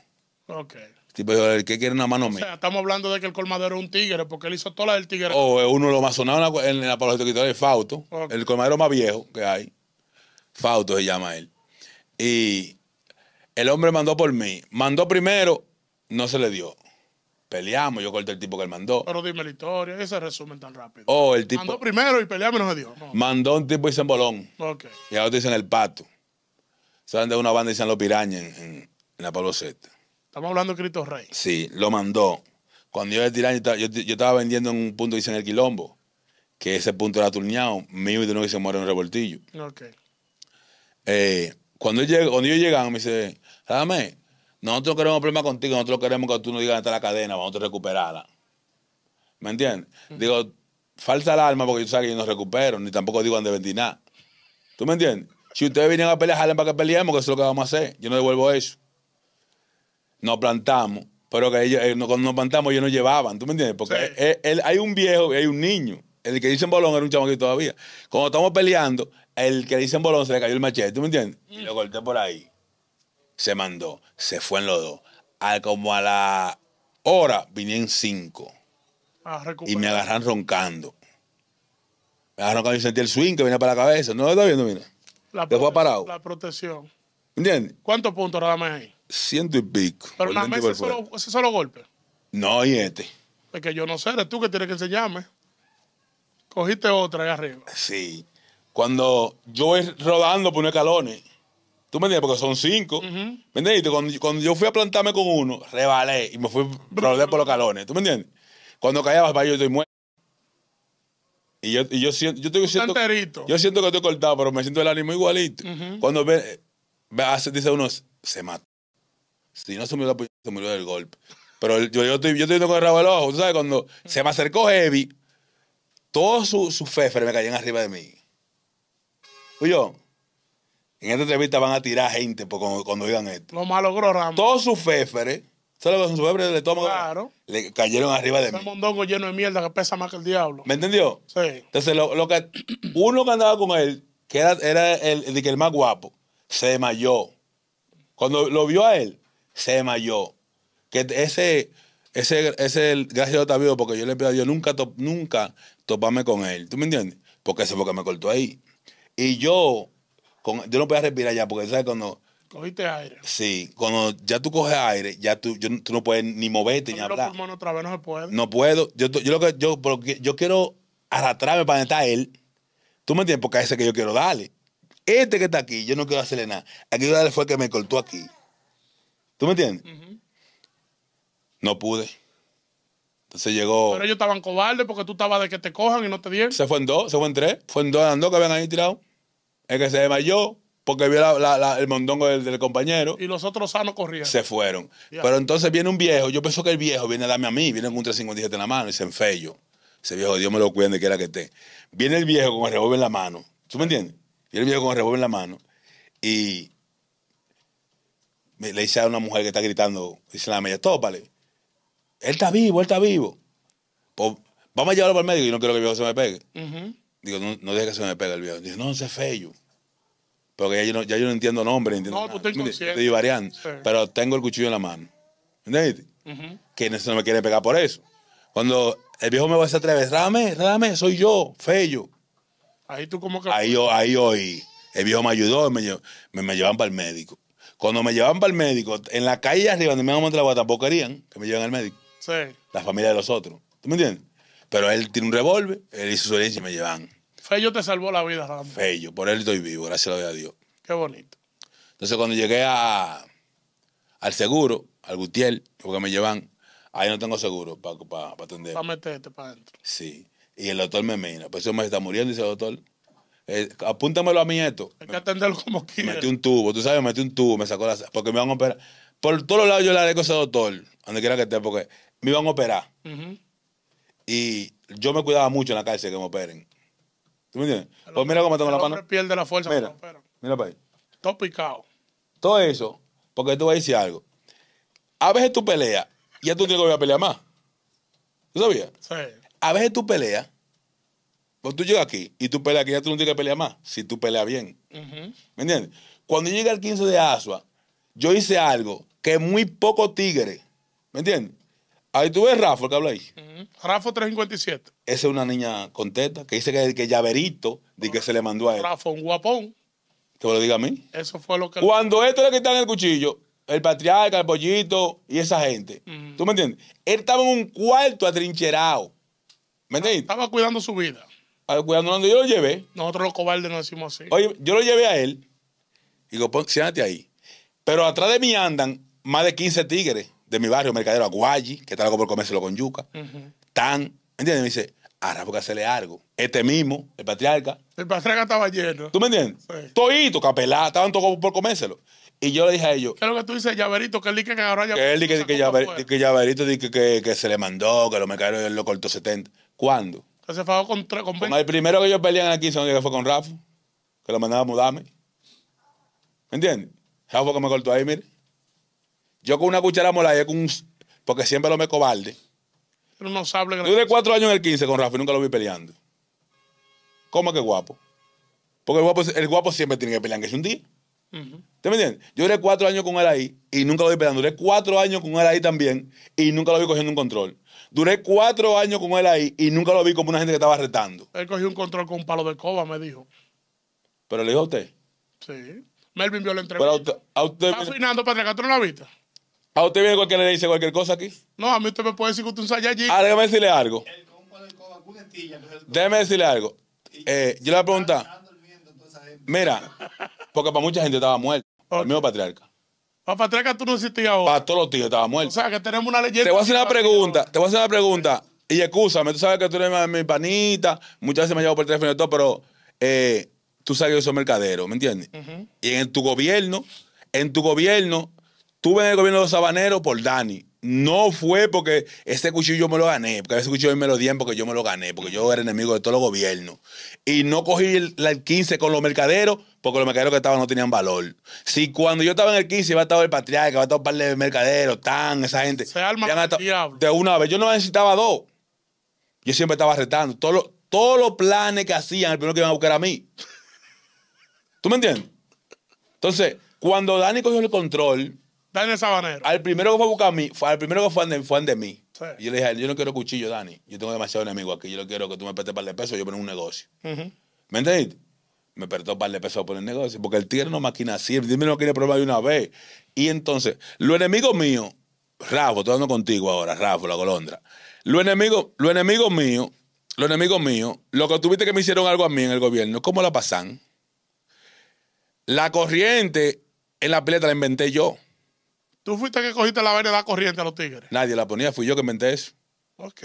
Ok. Tipo, el que quiere una mano mía. O sea, estamos hablando de que el colmadero es un tigre, porque él hizo toda la del tigre. Oh, es uno de los más sonados en la, palabra de Fauto, El colmadero más viejo que hay. Fausto se llama él. Y el hombre mandó por mí. Mandó primero, no se le dio. Peleamos, yo corté el tipo que él mandó. Pero dime la historia, ese resumen tan rápido. Oh, el Mandó primero y peleamos y no se dio. Mandó un tipo y se embolón. Ok. Y ahora te dicen el pato. Saben de una banda y dicen los pirañas en, la Pablo Estamos hablando de Cristo Rey. Sí, lo mandó. Cuando yo era tiraño, yo, estaba vendiendo en un punto dicen el quilombo. Que ese punto era turneado, mío y de nuevo que se muere en un revoltillo. Ok. Eh, cuando, ellos llegan, me dice, dame, nosotros queremos problema contigo, nosotros queremos que tú no digas hasta la cadena, vamos a recuperarla. ¿Me entiendes? digo falta Digo, alma porque yo sé que yo no recupero, ni tampoco digo dónde vendí nada. ¿Tú me entiendes? Si ustedes vienen a pelear, jalen para que peleemos, que eso es lo que vamos a hacer. Yo no devuelvo eso. Nos plantamos, pero que ellos, eh, cuando nos plantamos, ellos nos llevaban, ¿tú me entiendes? Porque eh, él, hay un viejo y hay un niño. El que dice en Bolón era un que todavía. Cuando estamos peleando, el que le dicen bolón se le cayó el machete, ¿tú me entiendes? Y lo corté por ahí. Se mandó, se fue en los dos. como a la hora vinieron cinco. y me agarran roncando. Me agarran roncando y sentí el swing que venía para la cabeza. No lo está viendo, mira. Lo dejó parado. la protección. ¿Me ¿Entiendes? ¿Cuántos puntos nada más ahí? Ciento y pico. Pero nada más ese solo, golpe. No, y este. Es que yo no sé, eres tú que tienes que enseñarme. Cogiste otra ahí arriba. Sí cuando yo voy rodando por unos calones, ¿tú me entiendes? Porque son cinco, ¿me entiendes? Cuando, yo fui a plantarme con uno, rebalé y me fui rodé por los calones. ¿tú me entiendes? Cuando caía para yo estoy muerto. Y yo, y yo siento, yo, siento, que estoy cortado, pero me siento el ánimo igualito. Cuando ve, dice uno, se mata. Si no se murió la pues, se murió del golpe. Pero yo, estoy, viendo con el rabo el ojo, sabes? Cuando se me acercó Heavy, todos sus su, fefres me caían arriba de mí yo, en esta entrevista van a tirar gente cuando, digan esto. Lo malogró Ramón. Todos sus féferes, ¿eh? solo sus féferes le Claro. Le cayeron arriba de mí. Un mondongo lleno de mierda que pesa más que el diablo. ¿Me entendió? Sí. Entonces, lo, que, uno que andaba con él, que era, el, que el más guapo, se mayó Cuando lo vio a él, se mayó Que ese, ese, ese gracias a Dios, porque yo le pido a Dios nunca, nunca toparme con él. ¿Tú me entiendes? Porque eso fue que me cortó ahí. Y yo, con, yo no podía respirar ya, porque sabes cuando. Cogiste aire. Sí, cuando ya tú coges aire, ya tú, yo, tú no puedes ni moverte ni hablar. otra vez no se puede. No puedo. Yo, lo que, yo, yo quiero arrastrarme para donde él. ¿Tú me entiendes? Porque ese que yo quiero darle. Este que está aquí, yo no quiero hacerle nada. Aquí darle fue el que me cortó aquí. ¿Tú me entiendes? No pude. Entonces llegó. Pero ellos estaban cobardes porque tú estabas de que te cojan y no te dieron. Se fue en dos, se fue en tres. Fue en dos, los dos que habían ahí tirado. El que se desmayó porque vio el mondongo del, compañero. Y los otros sanos corrían. Se fueron. Pero entonces viene un viejo. Yo pienso que el viejo viene a darme a mí. Viene con un 357 en la mano y se enfello. Ese viejo, Dios me lo cuide de que era que esté. Viene el viejo con el revólver en la mano. ¿Tú me entiendes? Viene el viejo con el revólver en la mano. Y le dice a una mujer que está gritando, dice la media, tópale. Él está vivo, él está vivo. Pues, vamos a llevarlo para el médico. y no quiero que el viejo se me pegue. Digo, no, no que se me pegue el viejo. Dice, no, ese feo. Porque ya yo no, ya yo no entiendo nombre, entiendo no, pues tú estoy, variando. Pero tengo el cuchillo en la mano. ¿Entendiste? Que no, no me quiere pegar por eso. Cuando el viejo me va a hacer atrever, rádame soy yo, feo. Ahí tú como que... Ahí yo, El viejo me ayudó, me, me, llevan para el médico. Cuando me llevan para el médico, en la calle arriba, donde me van a la guata, tampoco querían que me lleven al médico. Sí. La familia de los otros. ¿Tú me entiendes? Pero él tiene un revólver, él hizo su herencia y me llevan. Fello te salvó la vida, Ramón. Fello, por él estoy vivo, gracias a Dios. Qué bonito. Entonces, cuando llegué al seguro, al Gutiérrez, porque me llevan, ahí no tengo seguro para para atender. Para meterte para adentro. Sí. Y el doctor me mira, pues eso me está muriendo, dice el doctor. Eh, apúntamelo a mí esto. Hay que atenderlo como Me Metí un tubo, tú sabes, metí un tubo, me sacó la. Porque me van a operar. Por todos los lados yo le haré con ese doctor, donde quiera que esté, porque me iban a operar. Y yo me cuidaba mucho en la cárcel que me operen. ¿Tú me entiendes? pues mira cómo tengo la mano. pierde la fuerza. Mira, mira para ahí. Todo picado. Todo eso, porque tú vas a decir algo. A veces tú peleas, y ya tú tienes que volver a pelear más. ¿Tú sabías? Sí. A veces tú peleas, porque tú llegas aquí y tú peleas aquí, ya tú no tienes que pelear más, si tú peleas bien. ¿Me entiendes? Cuando llegué al 15 de Asua, yo hice algo que muy poco tigre, ¿me entiendes? Ahí tú ves Rafa, que habla ahí. Rafa 357. Esa es una niña contenta que dice que, que llaverito de que se le mandó a él. Rafa, un guapón. Que me lo diga a mí. Eso fue lo que. Cuando esto le quitan el cuchillo, el patriarca, el pollito y esa gente. ¿Tú me entiendes? Él estaba en un cuarto atrincherado. ¿Me ah, entiendes? Estaba cuidando su vida. Ah, cuidando yo lo llevé. Nosotros los cobardes no decimos así. Oye, yo lo llevé a él. Y digo, siéntate ahí. Pero atrás de mí andan más de 15 tigres de mi barrio, mercadero, Aguayi, que está algo por comérselo con yuca. Tan, ¿entiendes? Me dice, ahora que hacerle algo. Este mismo, el patriarca. El patriarca estaba lleno. ¿Tú me entiendes? todito Toito, capelá, estaban todos por comérselo. Y yo le dije a ellos. ¿Qué es lo que tú dices, Llaverito? Que él dice que ahora ya. Que él dice que, que, que Llaverito dice que, que, se le mandó, que lo mercaderos lo cortó 70. ¿Cuándo? Que se fajó con, el primero que ellos pelean aquí, que fue con Rafa, que lo mandaba a mudarme. ¿Me entiendes? Rafa que me cortó ahí, mire. Yo con una cuchara molada con un. Porque siempre lo me cobarde. Pero no sabe. Duré cuatro años en el 15 con Rafa y nunca lo vi peleando. ¿Cómo que guapo? Porque el guapo, siempre tiene que pelear, que es un día. ¿Te entiendes? Yo duré cuatro años con él ahí y nunca lo vi peleando. Duré cuatro años con él ahí también y nunca lo vi cogiendo un control. Duré cuatro años con él ahí y nunca lo vi como una gente que estaba retando. Él cogió un control con un palo de coba, me dijo. ¿Pero le dijo a usted? Sí. Melvin vio la entrevista. Pero a usted... A Está afinando para ¿tú no la vista. ¿A usted viene cualquiera le dice cualquier cosa aquí? No, a mí usted me puede decir que usted es un Saiyajin. Ah, déjame decirle algo. Déjeme decirle algo. Eh, yo le voy a preguntar. Mira, porque para mucha gente estaba muerto. El mismo patriarca. Para patriarca tú no existías ahora. Para todos los tíos estaba muerto. O sea, que tenemos una leyenda. Te voy a hacer una pregunta. Te voy a hacer una pregunta. Y escúchame, tú sabes que tú eres mi panita. Muchas veces me llevo por teléfono y todo, pero eh, tú sabes que yo soy mercadero, ¿me entiendes? Y en tu gobierno, en tu gobierno, estuve en el gobierno de los sabaneros por Dani. No fue porque ese cuchillo yo me lo gané, porque ese cuchillo me lo dieron porque yo me lo gané, porque yo era enemigo de todo los gobierno. Y no cogí el, 15 con los mercaderos, porque los mercaderos que estaban no tenían valor. Si cuando yo estaba en el 15 iba a estar el patriarca, iba a estar un par de mercaderos, tan, esa gente. Se arma de una vez. Yo no necesitaba dos. Yo siempre estaba retando. Todos todos los planes que hacían, el primero que iban a buscar a mí. ¿Tú me entiendes? Entonces, cuando Dani cogió el control, Daniel Sabanero. Al primero que fue a buscar a mí, al primero que fue de, fue de mí. Y yo le dije, yo no quiero cuchillo, Dani. Yo tengo demasiado enemigo aquí. Yo no quiero que tú me prestes un par de pesos. Yo pongo un negocio. ¿Me entendiste? Me prestó un par de pesos por poner negocio. Porque el tierno no maquina siempre. Dime, no quiere probar de una vez. Y entonces, lo enemigo mío Rafa, estoy hablando contigo ahora, Rafa, la golondra. lo enemigo lo enemigo mío lo enemigo mío lo que tuviste que me hicieron algo a mí en el gobierno, ¿cómo la pasan? La corriente en la pileta la inventé yo. ¿Tú fuiste que cogiste la vaina de la corriente a los tigres? Nadie la ponía, fui yo que inventé eso. Ok.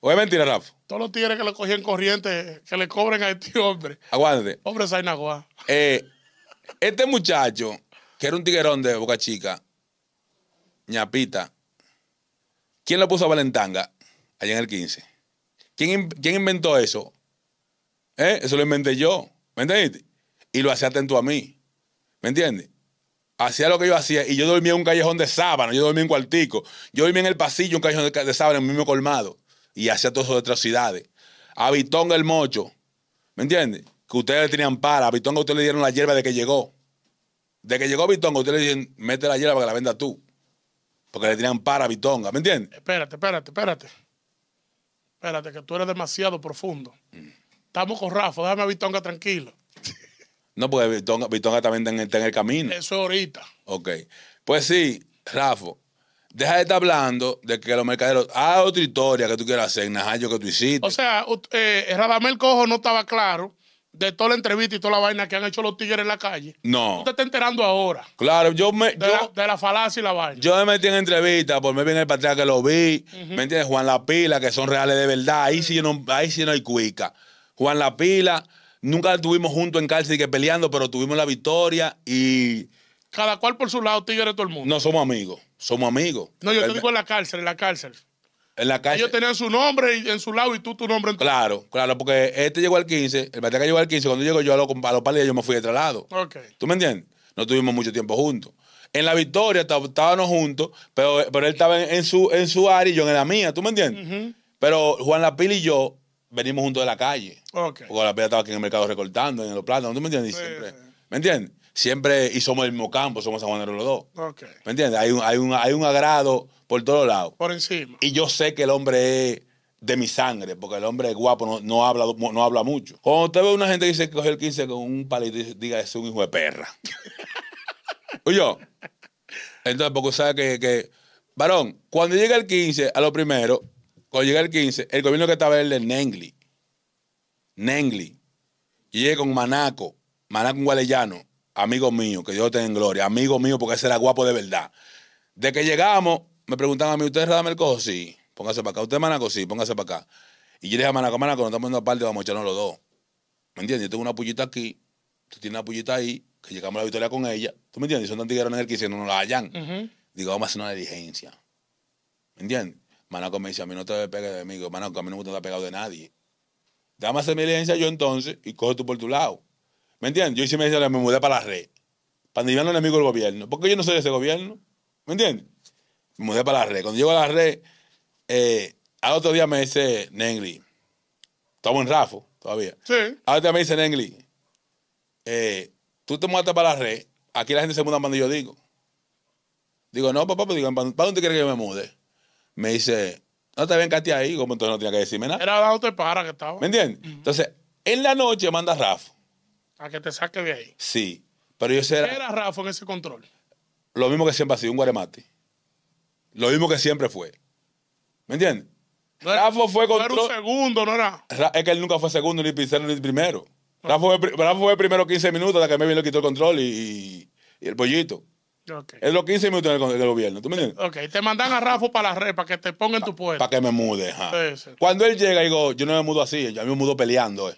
¿O es mentira, Rafa? Todos los tigres que le cogían corriente, que le cobren a este hombre. Aguántate. Hombre Sainagoa. Eh, este muchacho, que era un tiguerón de Boca Chica, ñapita, ¿quién lo puso a Valentanga allá en el 15? ¿Quién, inventó eso? Eh, eso lo inventé yo. ¿Me entendiste? Y lo hacía atento a mí. ¿Me entiendes? hacía lo que yo hacía y yo dormía en un callejón de sábana, yo dormía en un cuartico, yo dormía en el pasillo, un callejón de, sábanas, sábana, en el mismo colmado y hacía todas esas atrocidades. A Bitonga el Mocho, ¿me entiendes? Que ustedes le tenían para, a Bitonga ustedes le dieron la hierba de que llegó. De que llegó Bitonga, ustedes le dicen, mete la hierba para que la venda tú. Porque le tenían para a Bitonga, ¿me entiendes? Espérate, espérate, espérate. Espérate, que tú eres demasiado profundo. Mm. Estamos con Rafa, déjame a Bitonga tranquilo. No, porque Vitonga, también está en, el camino. Eso ahorita. Ok. Pues sí, Rafa, deja de estar hablando de que los mercaderos. Ah, otra historia que tú quieras hacer, Najayo, que tú hiciste. O sea, eh, Radamel Cojo no estaba claro de toda la entrevista y toda la vaina que han hecho los tigres en la calle. No. Tú te estás enterando ahora. Claro, yo me. De, la, falacia y la vaina. Yo me metí en entrevista por mí viene el patriarca que lo vi. ¿Me entiendes? Juan La Pila, que son reales de verdad. Ahí sí, no, ahí sí no hay cuica. Juan La Pila nunca estuvimos juntos en cárcel y que peleando, pero tuvimos la victoria y. Cada cual por su lado, tigre todo el mundo. No somos amigos, somos amigos. No, yo te digo en la cárcel, en la cárcel. En la cárcel. Ellos tenían su nombre en su lado y tú tu nombre en tu Claro, claro, porque este llegó al 15, el bateca llegó al 15, cuando llegó yo a los, a palillos, yo me fui de este lado. Ok. ¿Tú me entiendes? No tuvimos mucho tiempo juntos. En la victoria estábamos juntos, pero, pero él estaba en, su, en su área y yo en la mía, ¿tú me entiendes? Pero Juan Lapil y yo venimos juntos de la calle. Okay. Porque la pena estaba aquí en el mercado recortando, en los plátanos, ¿tú me entiendes? siempre, ¿Me entiendes? Siempre, y somos el mismo campo, somos sanjuaneros los dos. ¿Me entiendes? Hay un, agrado por todos lados. Por encima. Y yo sé que el hombre es de mi sangre, porque el hombre es guapo, no, habla, no habla mucho. Cuando usted ve una gente que dice que coge el 15 con un palito, diga, es un hijo de perra. y yo. Entonces, porque sabe que, que, varón, cuando llega el 15, a lo primero, cuando llega el 15, el gobierno que estaba era el de Nengli. Nengli. Y llegué con Manaco, Manaco un amigo mío, que Dios te en gloria, amigo mío, porque ese era guapo de verdad. De que llegamos, me preguntan a mí, ¿usted es el Cojo? Sí, póngase para acá. ¿Usted es Manaco? Sí, póngase para acá. Y yo le dije a Manaco, Manaco, nos estamos viendo parte vamos a echarnos los dos. ¿Me entiendes? Yo tengo una pullita aquí, tú tienes una pullita ahí, que llegamos a la victoria con ella. ¿Tú me entiendes? Y son tan tiguerones en el 15, no nos la hallan. Digo, vamos a hacer una diligencia. ¿Me entiendes? Manaco me dice, a mí no te despegues de mí. Manaco, a mí no me gusta pegado de nadie. Dame hacer mi yo entonces y coge tú por tu lado. ¿Me entiendes? Yo hice me la me mudé para la red. Para nivelar los enemigo del gobierno. Porque yo no soy de ese gobierno. ¿Me entiendes? Me mudé para la red. Cuando llego a la red, eh, al otro día me dice Nengli. Estamos en Rafo todavía. Sí. Al otro día me dice Nengli. Eh, tú te mudaste para la red. Aquí la gente se muda cuando yo digo. Digo, no, papá, pero pues digo, ¿para dónde quieres que yo me mude? me dice, no te ven ahí, como entonces no tenía que decirme nada. Era la otra para que estaba. ¿Me entiendes? Entonces, en la noche manda a Rafa. A que te saque de ahí. Sí. Pero yo ¿Qué era Rafa en ese control? Lo mismo que siempre ha sido, un guaremate. Lo mismo que siempre fue. ¿Me entiendes? Rafa fue control. era un segundo, no era. Es que él nunca fue segundo, ni pincel, ni primero. Rafa, fue, el primero 15 minutos la que me lo quitó el control y el pollito en Es lo que del gobierno. ¿Tú me entiendes? Ok, te mandan a Rafa para la red, para que te ponga en tu puerta Para que me mude. Cuando él llega, digo, yo no me mudo así, yo me mudo peleando. Eh.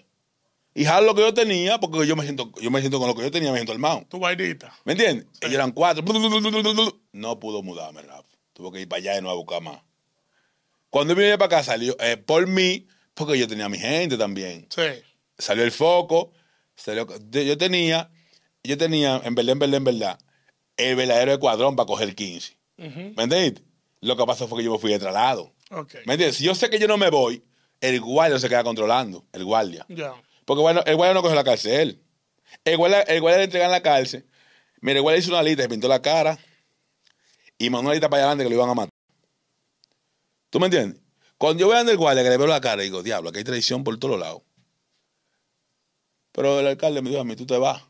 Y jalo lo que yo tenía, porque yo me siento, yo me siento con lo que yo tenía, me siento armado. Tu vainita. ¿Me entiendes? Ellos eran cuatro. No pudo mudarme, Rafa. Tuvo que ir para allá y no a buscar más. Cuando él vine para acá, salió eh, por mí, porque yo tenía a mi gente también. Sí. Salió el foco. Salió, yo tenía, yo tenía, en verdad, en verdad, en verdad el verdadero escuadrón para coger 15. ¿Me entiendes? Lo que pasó fue que yo me fui de traslado. ¿Me entiendes? Si yo sé que yo no me voy, el guardia se queda controlando, el guardia. Porque bueno, el guardia no coge la cárcel. El guardia, el guardia le entregan la cárcel. Mira, el guardia hizo una lista, se pintó la cara y mandó una lista para allá adelante que lo iban a matar. ¿Tú me entiendes? Cuando yo veo a guardia que le veo la cara, digo, diablo, aquí hay traición por todos lados. Pero el alcalde me dijo, a mí tú te vas.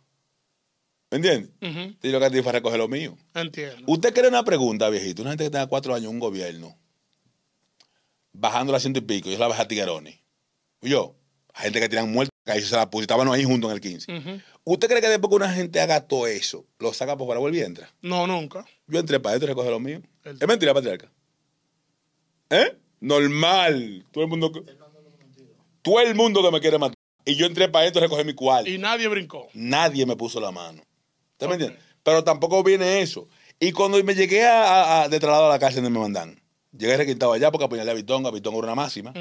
¿Me entiendes? Uh lo que fue recoger lo mío. Entiendo. Usted cree una pregunta, viejito. Una gente que tenga cuatro años, un gobierno, bajando la ciento y pico, yo la bajé a ¿Y Yo, a gente que tiran muertos, que se la puse, estaban ahí junto en el 15. ¿Usted cree que después que una gente haga todo eso, lo saca por fuera, vuelve y entra? No, nunca. Yo entré para esto y recoger lo mío. Es mentira, patriarca. ¿Eh? Normal. Todo el mundo que... Todo el mundo que me quiere matar. Y yo entré para esto y recoger mi cuarto. Y nadie brincó. Nadie me puso la mano. ¿Te Pero tampoco viene eso. Y cuando me llegué a, de traslado a la cárcel donde me mandan, llegué requintado allá porque apuñalé a Bitonga Bitonga era una máxima.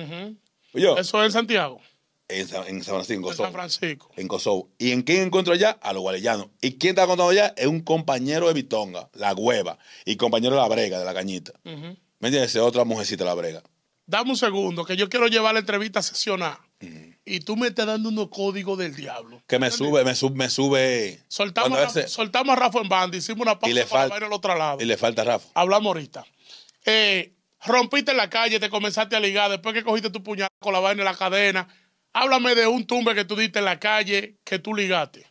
¿Eso es en Santiago? En, San, Francisco, en San Francisco. En Kosovo. ¿Y en quién encuentro allá? A los gualellanos. ¿Y quién está contando allá? Es un compañero de Vitonga, la hueva, y compañero de la brega, de la cañita. ¿Me entiendes? Es otra mujercita de la brega. Dame un segundo, que yo quiero llevar la entrevista a sesionar y tú me estás dando unos códigos del diablo. Que me sube, me sube, me sube. Soltamos, a, soltamos Rafa en banda, hicimos una pausa para ver el otro lado. Y le falta Rafa. Hablamos ahorita. Eh, rompiste en la calle, te comenzaste a ligar, después que cogiste tu puñal con la vaina en la cadena. Háblame de un tumbe que tú diste en la calle, que tú ligaste,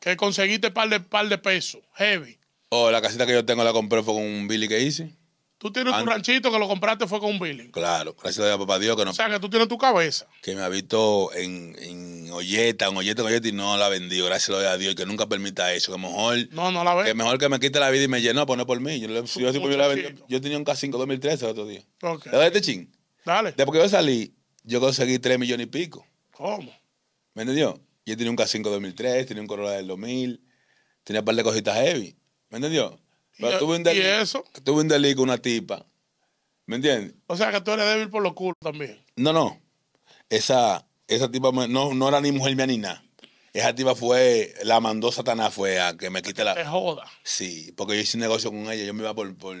que conseguiste par de, par de pesos, heavy. Oh, la casita que yo tengo la compré fue con un Billy que hice. Tú tienes tu ranchito que lo compraste fue con un billing. Claro, gracias a papá Dios que no. O sea, que tú tienes tu cabeza. Que me ha visto en, en olleta, en olleta, en olleta y no la vendido Gracias a Dios y que nunca permita eso. Que mejor. No, no la Que mejor que me quite la vida y me llenó, pues no por mí. Yo, tenía un K5 2013 el otro día. Okay. ¿Le doy este ching? Dale. Después que yo salí, yo conseguí 3 millones y pico. ¿Cómo? ¿Me entendió? Yo tenía un K5 2003, tenía un Corolla del 2000, tenía un par de cositas heavy. ¿Me entendió? tuve ¿Y eh, eso? Tuve un delito con una tipa. ¿Me entiendes? O sea que tú eres débil por los culos también. No, no. Esa, esa tipa no, no era ni mujer mía ni nada. Esa tipa fue, la mandó Satanás, fue a que me quite la. Te joda. Sí, porque yo hice un negocio con ella. Yo me iba por, por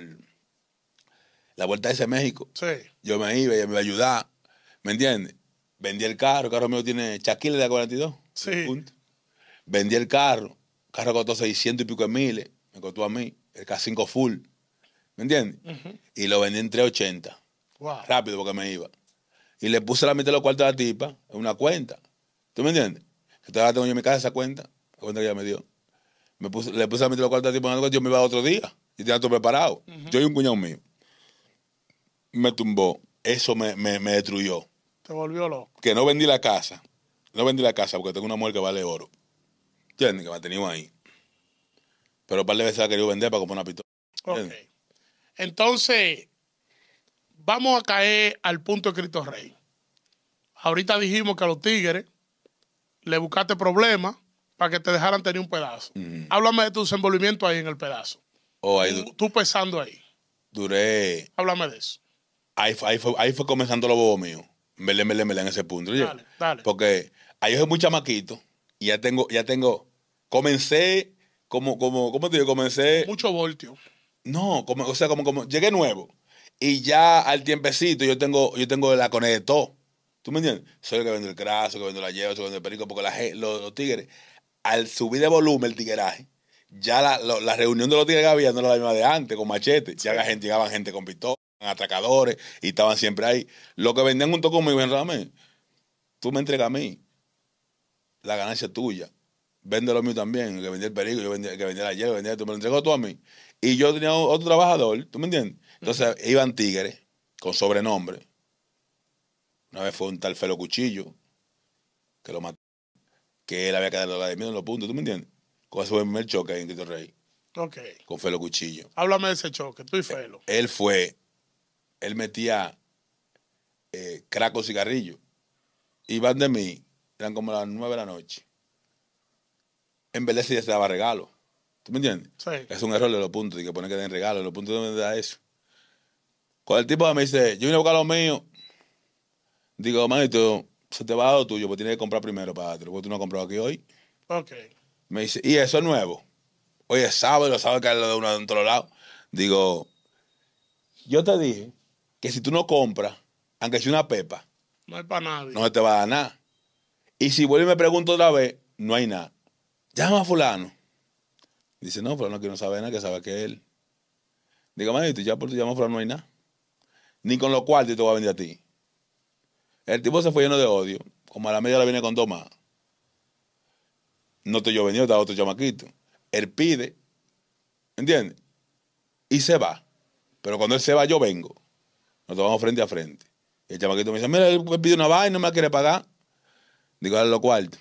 la vuelta de ese México. Sí. Yo me iba, ella me iba a ayudar. ¿Me entiendes? Vendí el carro, el carro mío tiene Chaquile de 42. Sí. Vendí el carro, el carro costó 600 y pico de miles, me costó a mí el K5 full. ¿Me entiendes? Y lo vendí en 380. Rápido porque me iba. Y le puse la mitad de los cuartos a la tipa en una cuenta. ¿Tú me entiendes? Estaba tengo yo en mi casa esa cuenta, la cuenta que ella me dio. le puse la mitad de los cuartos a la tipa en yo me iba otro día. Y tenía todo preparado. Yo y un cuñado mío. Me tumbó. Eso me, destruyó. Te volvió loco. Que no vendí la casa. No vendí la casa porque tengo una mujer que vale oro. ¿Entiendes? Que me ha tenido ahí. Pero un par de veces la querido vender para comprar una pistola. Ok. Entonces, vamos a caer al punto de Cristo Rey. Ahorita dijimos que a los tigres le buscaste problemas para que te dejaran tener un pedazo. Háblame de tu desenvolvimiento ahí en el pedazo. Oh, ahí, tú, pesando ahí. Duré. Háblame de eso. Ahí, fue, comenzando lo bobo mío. Mele, mele, mele en ese punto. Dale, dale. Porque ahí yo soy muy chamaquito y ya tengo, ya tengo, comencé como, como, ¿cómo te digo? Comencé. Mucho voltios No, como, o sea, como, como, llegué nuevo. Y ya al tiempecito yo tengo, yo tengo la conecto ¿Tú me entiendes? Soy el que vende el craso, que vende la lleva, que vende el perico, porque la, los, tigres, al subir de volumen el tigueraje, ya la, reunión de los tigres que había no era la misma de antes, con machete. Ya la gente, llegaban gente con pistola, atracadores, y estaban siempre ahí. Lo que vendían un junto conmigo, en Ramen, tú me entregas a mí la ganancia tuya vende lo mío también, que vendía el perico, yo vendía, que vendía la hierba, vendía, tú me lo entregó todo a mí. Y yo tenía otro trabajador, ¿tú me entiendes? Entonces iban tigres con sobrenombre. Una vez fue un tal Felo Cuchillo, que lo mató, que él había quedado la de miedo en los puntos, ¿tú me entiendes? Con su primer choque en Cristo Rey. Ok. Con Felo Cuchillo. Háblame de ese choque, tú y eh, Felo. Él, fue, él metía eh, cracos y cigarrillo. Iban de mí, eran como las nueve de la noche en vez de si se daba regalo. ¿Tú me entiendes? Sí. Es un error de los puntos, y que poner que den regalo, los puntos donde da eso. Cuando el tipo me dice, yo vine a buscar lo mío, digo, manito, se te va a dar lo tuyo, porque tienes que comprar primero para lo porque tú no has comprado aquí hoy. Ok. Me dice, y eso es nuevo. Oye, sábado, lo sabe que lo de uno de otro lado. Digo, yo te dije que si tú no compras, aunque sea una pepa, no es para nadie. No se te va a dar nada. Y si vuelves y me pregunto otra vez, no hay nada llama a fulano. Dice, no, fulano que no sabe nada, que sabe que él. Digo, manito, ya por tu llama fulano no hay nada. Ni con lo cual te voy a vender a ti. El tipo se fue lleno de odio. Como a la media la viene con dos más. No te yo venido, estaba otro chamaquito. Él pide, ¿entiendes? Y se va. Pero cuando él se va, yo vengo. Nos vamos frente a frente. Y el chamaquito me dice, mira, él me pide una vaina, no me quiere pagar. Digo, dale lo cuartos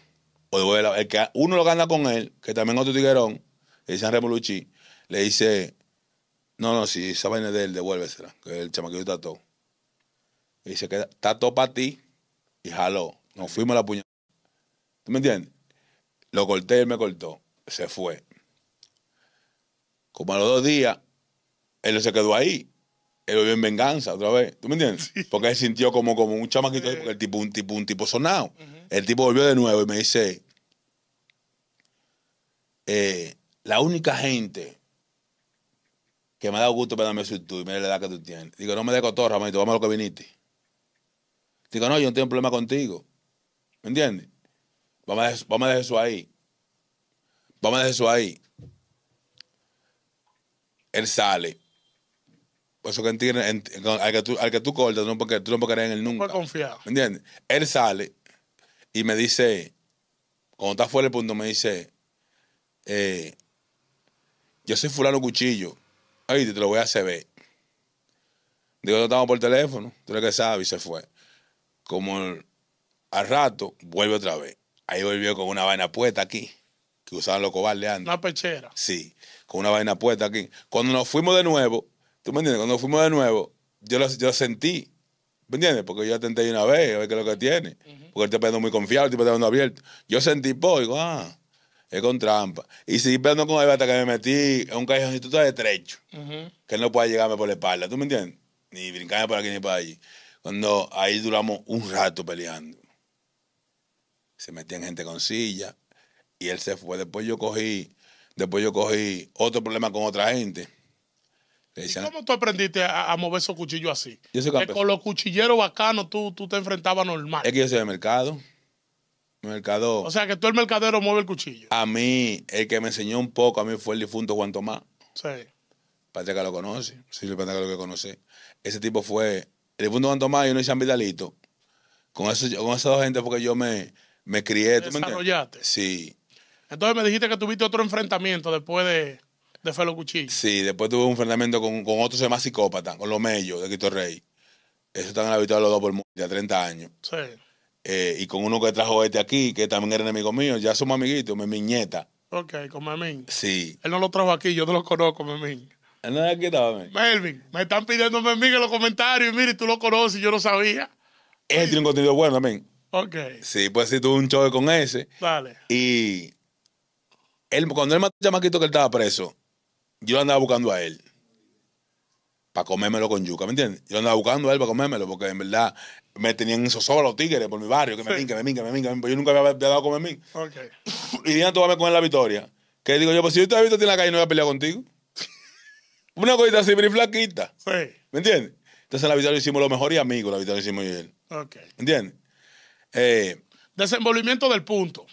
que uno lo gana con él, que también otro tiguerón, le dice le dice, no, no, si esa vaina de él, devuélvesela, que el chamaquito está todo. Y dice que está todo para ti, y jaló. Nos fuimos a la puñalada. ¿Tú me entiendes? Lo corté, él me cortó. Se fue. Como a los dos días, él se quedó ahí. Él vio en venganza otra vez. ¿Tú me entiendes? Porque él sintió como, como un chamaquito, porque el tipo, un tipo, un tipo sonado. El tipo volvió de nuevo y me dice, eh, la única gente que me ha dado gusto para darme su tú y da la edad que tú tienes. Digo, no me dé cotorra, manito, vamos a lo que viniste. Digo, no, yo no tengo problema contigo. ¿Me entiendes? Vamos a, dejar, eso ahí. Vamos a dejar eso ahí. Él sale. Por eso que entiende, al que tú, al que tú cortas, tú no, puedes creer en él nunca. No confiado. ¿Me entiendes? Él sale y me dice, cuando está fuera del punto, me dice, eh, yo soy fulano cuchillo, ay, te lo voy a hacer ver. Digo, yo estamos por teléfono, tú lo que sabes, y se fue. Como al rato, vuelve otra vez. Ahí volvió con una vaina puesta aquí, que usaban los cobardes antes. Una pechera. Sí, con una vaina puesta aquí. Cuando nos fuimos de nuevo, ¿tú me entiendes? Cuando nos fuimos de nuevo, yo lo, yo sentí, ¿me entiendes? Porque yo atenté una vez, a ver qué es lo que tiene porque él te está muy confiado, el tipo abierto. Yo sentí po, digo, ah, es con trampa. Y seguí peleando con él hasta que me metí en un callejoncito todo estrecho, que él no puede llegarme por la espalda, ¿tú me entiendes? Ni brincarme por aquí ni por allí. Cuando ahí duramos un rato peleando. Se metían gente con silla y él se fue. Después yo cogí, después yo cogí otro problema con otra gente ¿Y cómo tú aprendiste a, mover esos cuchillos así? Yo soy Que con los cuchilleros bacanos tú, tú te enfrentabas normal. Es que yo soy de mercado. Mercado. O sea, que tú el mercadero mueve el cuchillo. A mí, el que me enseñó un poco, a mí fue el difunto Juan Tomás. Sí. que lo conoce. Sí, el que lo que conoce. Ese tipo fue. El difunto Juan Tomás y uno de San Vidalito. Con, eso, esas dos gente fue que yo me, me crié. ¿Tú ¿Desarrollaste? sí. Entonces me dijiste que tuviste otro enfrentamiento después de de Felo Cuchillo. Sí, después tuve un enfrentamiento con, con otro se llama psicópata, con los medios de Quito Rey. Eso están habitados los dos por ya 30 años. Sí. Eh, y con uno que trajo este aquí, que también era enemigo mío, ya somos amiguitos, mi nieta. Ok, con Memín. Sí. Él no lo trajo aquí, yo no lo conozco, Memín. No, aquí estaba, Memín. Melvin, me están pidiendo Memín en los comentarios y mire, tú lo conoces, yo no sabía. Él tiene un contenido bueno también. Ok. Sí, pues sí, tuve un choque con ese. Dale. Y él, cuando él mató a Chamaquito que él estaba preso, yo andaba buscando a él para comérmelo con yuca, ¿me entiendes? Yo andaba buscando a él para comérmelo, porque en verdad me tenían esos solo los tigres por mi barrio, que me minca, me minca, me minca, yo nunca había dado a comer mí. Okay. Y Diana tú vas a comer la victoria. Que digo yo, pues si yo te he visto en la calle, no voy a pelear contigo. Una cosita así, pero flaquita. Sí. ¿Me entiendes? Entonces la victoria hicimos lo mejor y amigos, la victoria hicimos y él. Ok. ¿Me entiendes? Eh, Desenvolvimiento del punto.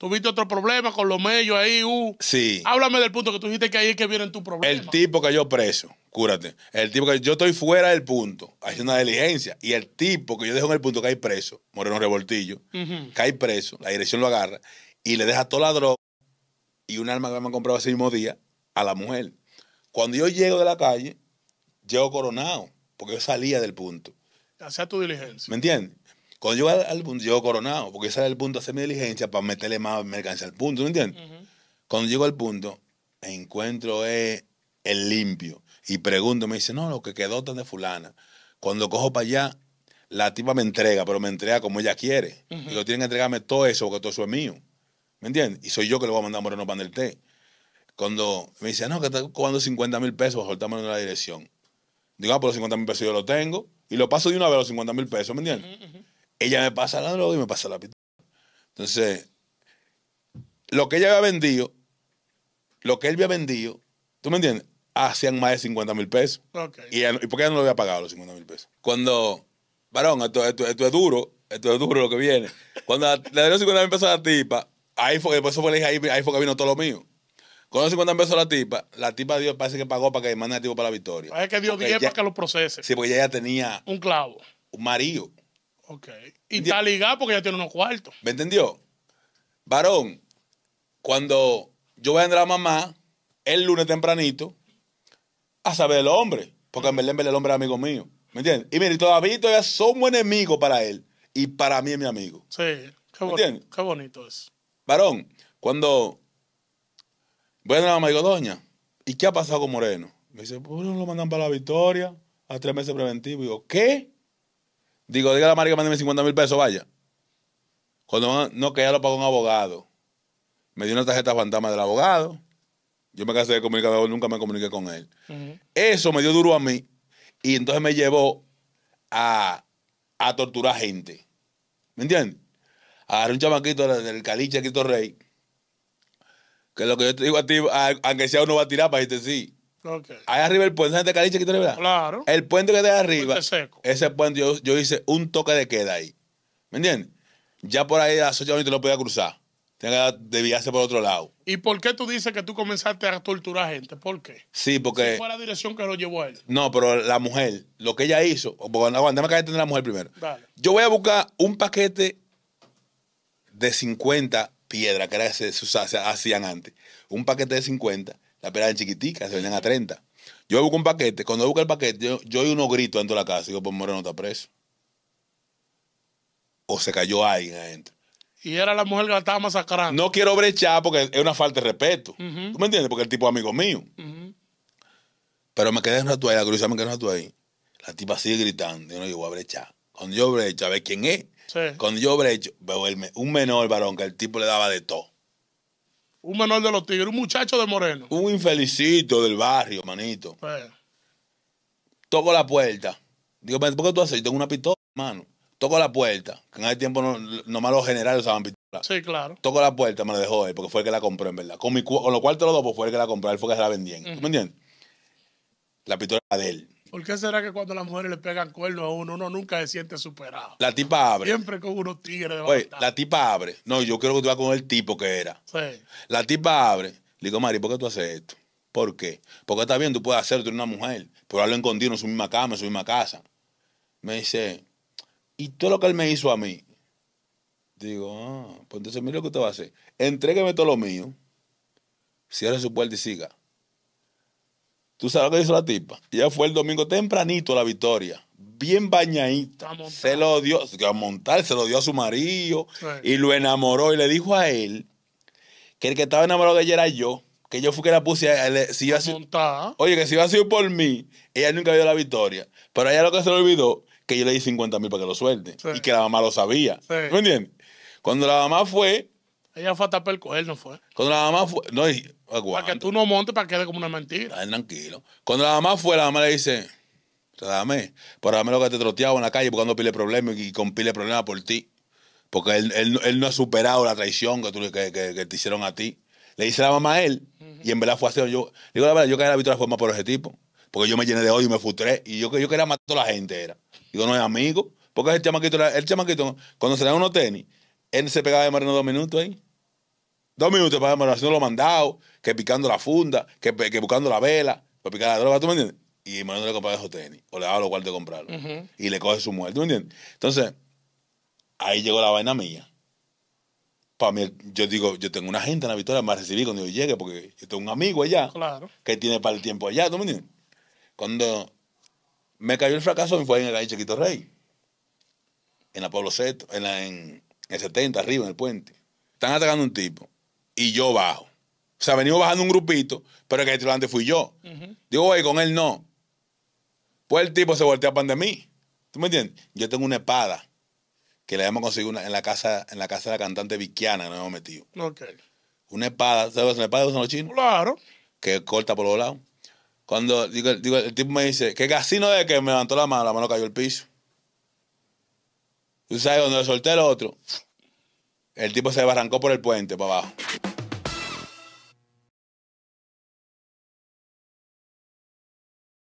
Tuviste otro problema con los medios ahí, Sí. Háblame del punto que tú dijiste que ahí es que vienen tus problemas. El tipo que yo preso, cúrate. El tipo que yo estoy fuera del punto, haciendo una diligencia. Y el tipo que yo dejo en el punto cae preso, Moreno Revoltillo, cae preso, la dirección lo agarra y le deja toda la droga y un arma que me han comprado ese mismo día a la mujer. Cuando yo llego de la calle, llego coronado, porque yo salía del punto. Hacía tu diligencia. ¿Me entiendes? Cuando llego al punto, llego coronado, porque sale el punto de hacer mi diligencia para meterle más mercancía al punto, ¿me entiendes? Cuando llego al punto, encuentro eh, el limpio y pregunto, me dice, no, lo que quedó tan de fulana. Cuando cojo para allá, la tipa me entrega, pero me entrega como ella quiere. Y lo tienen que entregarme todo eso, porque todo eso es mío. ¿Me entiendes? Y soy yo que le voy a mandar a Moreno Pan del Té. Cuando me dice, no, que está cobrando 50 mil pesos, soltame en la dirección. Digo, ah, los 50 mil pesos yo lo tengo. Y lo paso de una vez los 50 mil pesos, ¿me entiendes? Ella me pasa la droga y me pasa la pistola. Entonces, lo que ella había vendido, lo que él había vendido, ¿tú me entiendes? Hacían más de 50 mil pesos. Y, por y, ella no lo había pagado los 50 mil pesos. Cuando, varón, esto, esto, es duro, esto es duro lo que viene. Cuando le dio 50 mil pesos a la tipa, ahí fue, ahí, ahí fue que vino todo lo mío. cuando dio 50 pesos a la tipa, la tipa dio, parece que pagó para que mande a tipo para la victoria. Parece que dio 10 para que lo procese. Sí, porque ella ya tenía. Un clavo. Un marido. Ok. Y está ligado porque ya tiene unos cuartos. ¿Me entendió? Varón, cuando yo voy a entrar a mamá, el lunes tempranito, a saber el hombre. Porque en Belén, el hombre es amigo mío. ¿Me entiendes? Y mire, todavía, todavía somos enemigos para él. Y para mí es mi amigo. Sí, qué, ¿Me entiendes? qué bonito es. Varón, cuando voy a entrar a mamá, digo, doña, ¿y qué ha pasado con Moreno? Me dice, pues, lo mandan para la victoria? A tres meses preventivo. Y digo, ¿qué? Digo, diga a la madre que mándeme 50 mil pesos, vaya. Cuando no, que ya lo pagó un abogado. Me dio una tarjeta fantasma del abogado. Yo me casé de comunicador, nunca me comuniqué con él. Eso me dio duro a mí y entonces me llevó a, torturar gente. ¿Me entiendes? dar un chamaquito del caliche Cristo Rey, que lo que yo te digo a ti, aunque sea uno va a tirar para decirte sí. Ahí arriba el puente, de Caliche, tiene verdad? Claro. El puente que está arriba, seco. ese puente yo, yo, hice un toque de queda ahí. ¿Me entiendes? Ya por ahí a las 8 horas no lo podía cruzar. Tenía que desviarse por otro lado. ¿Y por qué tú dices que tú comenzaste a torturar gente? ¿Por qué? Sí, porque... Si fue la dirección que lo llevó a él. No, pero la mujer, lo que ella hizo... Bueno, déjame caer la mujer primero. Dale. Yo voy a buscar un paquete de 50 piedras, que era que se hacían antes. Un paquete de 50 las pelea eran chiquiticas, se vendían a 30. Yo busco un paquete. Cuando busco el paquete, yo, oí unos gritos dentro de la casa. Digo, pues Moreno está preso. O se cayó alguien adentro. Y era la mujer que la estaba masacrando. No quiero brechar porque es una falta de respeto. ¿Tú me entiendes? Porque el tipo es amigo mío. Pero me quedé en rato ahí, la cruzada me quedé en rato ahí. La tipa sigue gritando. Yo no, yo voy a brechar. Cuando yo brecho, a ver quién es. Cuando yo brecho, veo un menor varón que el tipo le daba de todo. Un menor de los tigres, un muchacho de Moreno. Un infelicito del barrio, manito. Pues. Toco la puerta. Digo, ¿por qué tú haces? Yo tengo una pistola, hermano. Toco la puerta. Que en ese tiempo no, nomás los generales usaban pistola. Sí, claro. Toco la puerta, me la dejó él, porque fue el que la compró, en verdad. Con, lo cual te lo fue el que la compró, él fue el que se la vendía, me entiendes? La pistola era de él. ¿Por qué será que cuando las mujeres le pegan cuernos a uno, uno nunca se siente superado? La tipa abre. Siempre con unos tigres de Oye, la tipa abre. No, yo creo que tú vas con el tipo que era. Sí. La tipa abre. Le digo, Mari, ¿por qué tú haces esto? ¿Por qué? Porque está bien, tú puedes hacerlo, tú una mujer, pero hablo contigo en su misma cama, en su misma casa. Me dice, y todo lo que él me hizo a mí. Digo, ah, pues entonces mira lo que usted va a hacer. Entrégueme todo lo mío, cierre su puerta y siga. Tú sabes lo que hizo la tipa. Ella fue el domingo tempranito a la victoria. Bien bañadita. Se lo dio, a montar, se lo dio a su marido. Y lo enamoró. Y le dijo a él que el que estaba enamorado de ella era yo. Que yo fui que la puse. A, si oye, que si iba a ser por mí, ella nunca vio la victoria. Pero ella lo que se le olvidó, que yo le di 50 mil para que lo suelte. Y que la mamá lo sabía. ¿Me entiendes? Cuando la mamá fue, ella fue a tapar el cuerno, fue. Cuando la mamá fue. No, Para que tú no montes para que quede como una mentira. Ay, tranquilo. Cuando la mamá fue, la mamá le dice: Dame, por dame lo que te troteaba en la calle porque ando pile problemas y con pile problemas por ti. Porque él, no ha superado la traición que, que, te hicieron a ti. Le dice la mamá a él y en verdad fue así. Yo digo la verdad, yo caí en la forma por ese tipo. Porque yo me llené de odio y me frustré. Y yo, yo quería matar a la gente, era. Digo, no es amigo. Porque el chamaquito, el chamaquito, cuando se le dan unos tenis, él se pegaba de marino dos minutos ahí. Dos minutos para marino haciendo lo mandado, que picando la funda, que, que buscando la vela, para pues, picar la droga, ¿tú me entiendes? Y Marino le compraba esos tenis, o le daba lo cual de comprarlo. Y le coge su muerte, ¿tú me entiendes? Entonces, ahí llegó la vaina mía. Para mí, yo digo, yo tengo una gente en la Victoria, me recibí cuando yo llegue, porque yo tengo un amigo allá, claro. que tiene para el tiempo allá, ¿tú me entiendes? Cuando me cayó el fracaso, me fue en el Chiquito Rey, en la Pueblo Seto, en la, en el 70, arriba, en el puente. Están atacando un tipo y yo bajo. O sea, venimos bajando un grupito, pero el que antes fui yo. Digo, oye, con él no. Pues el tipo se voltea pan de mí. ¿Tú me entiendes? Yo tengo una espada que la habíamos conseguido en, la casa, en la casa de la cantante Vickiana que nos hemos metido. Ok. Una espada, ¿sabes una espada de los chinos? Claro. Que corta por los lados. Cuando digo, el tipo me dice, ¿qué casino de que me levantó la mano, la mano cayó al piso. Tú sabes, cuando le solté el otro, el tipo se barrancó por el puente para abajo.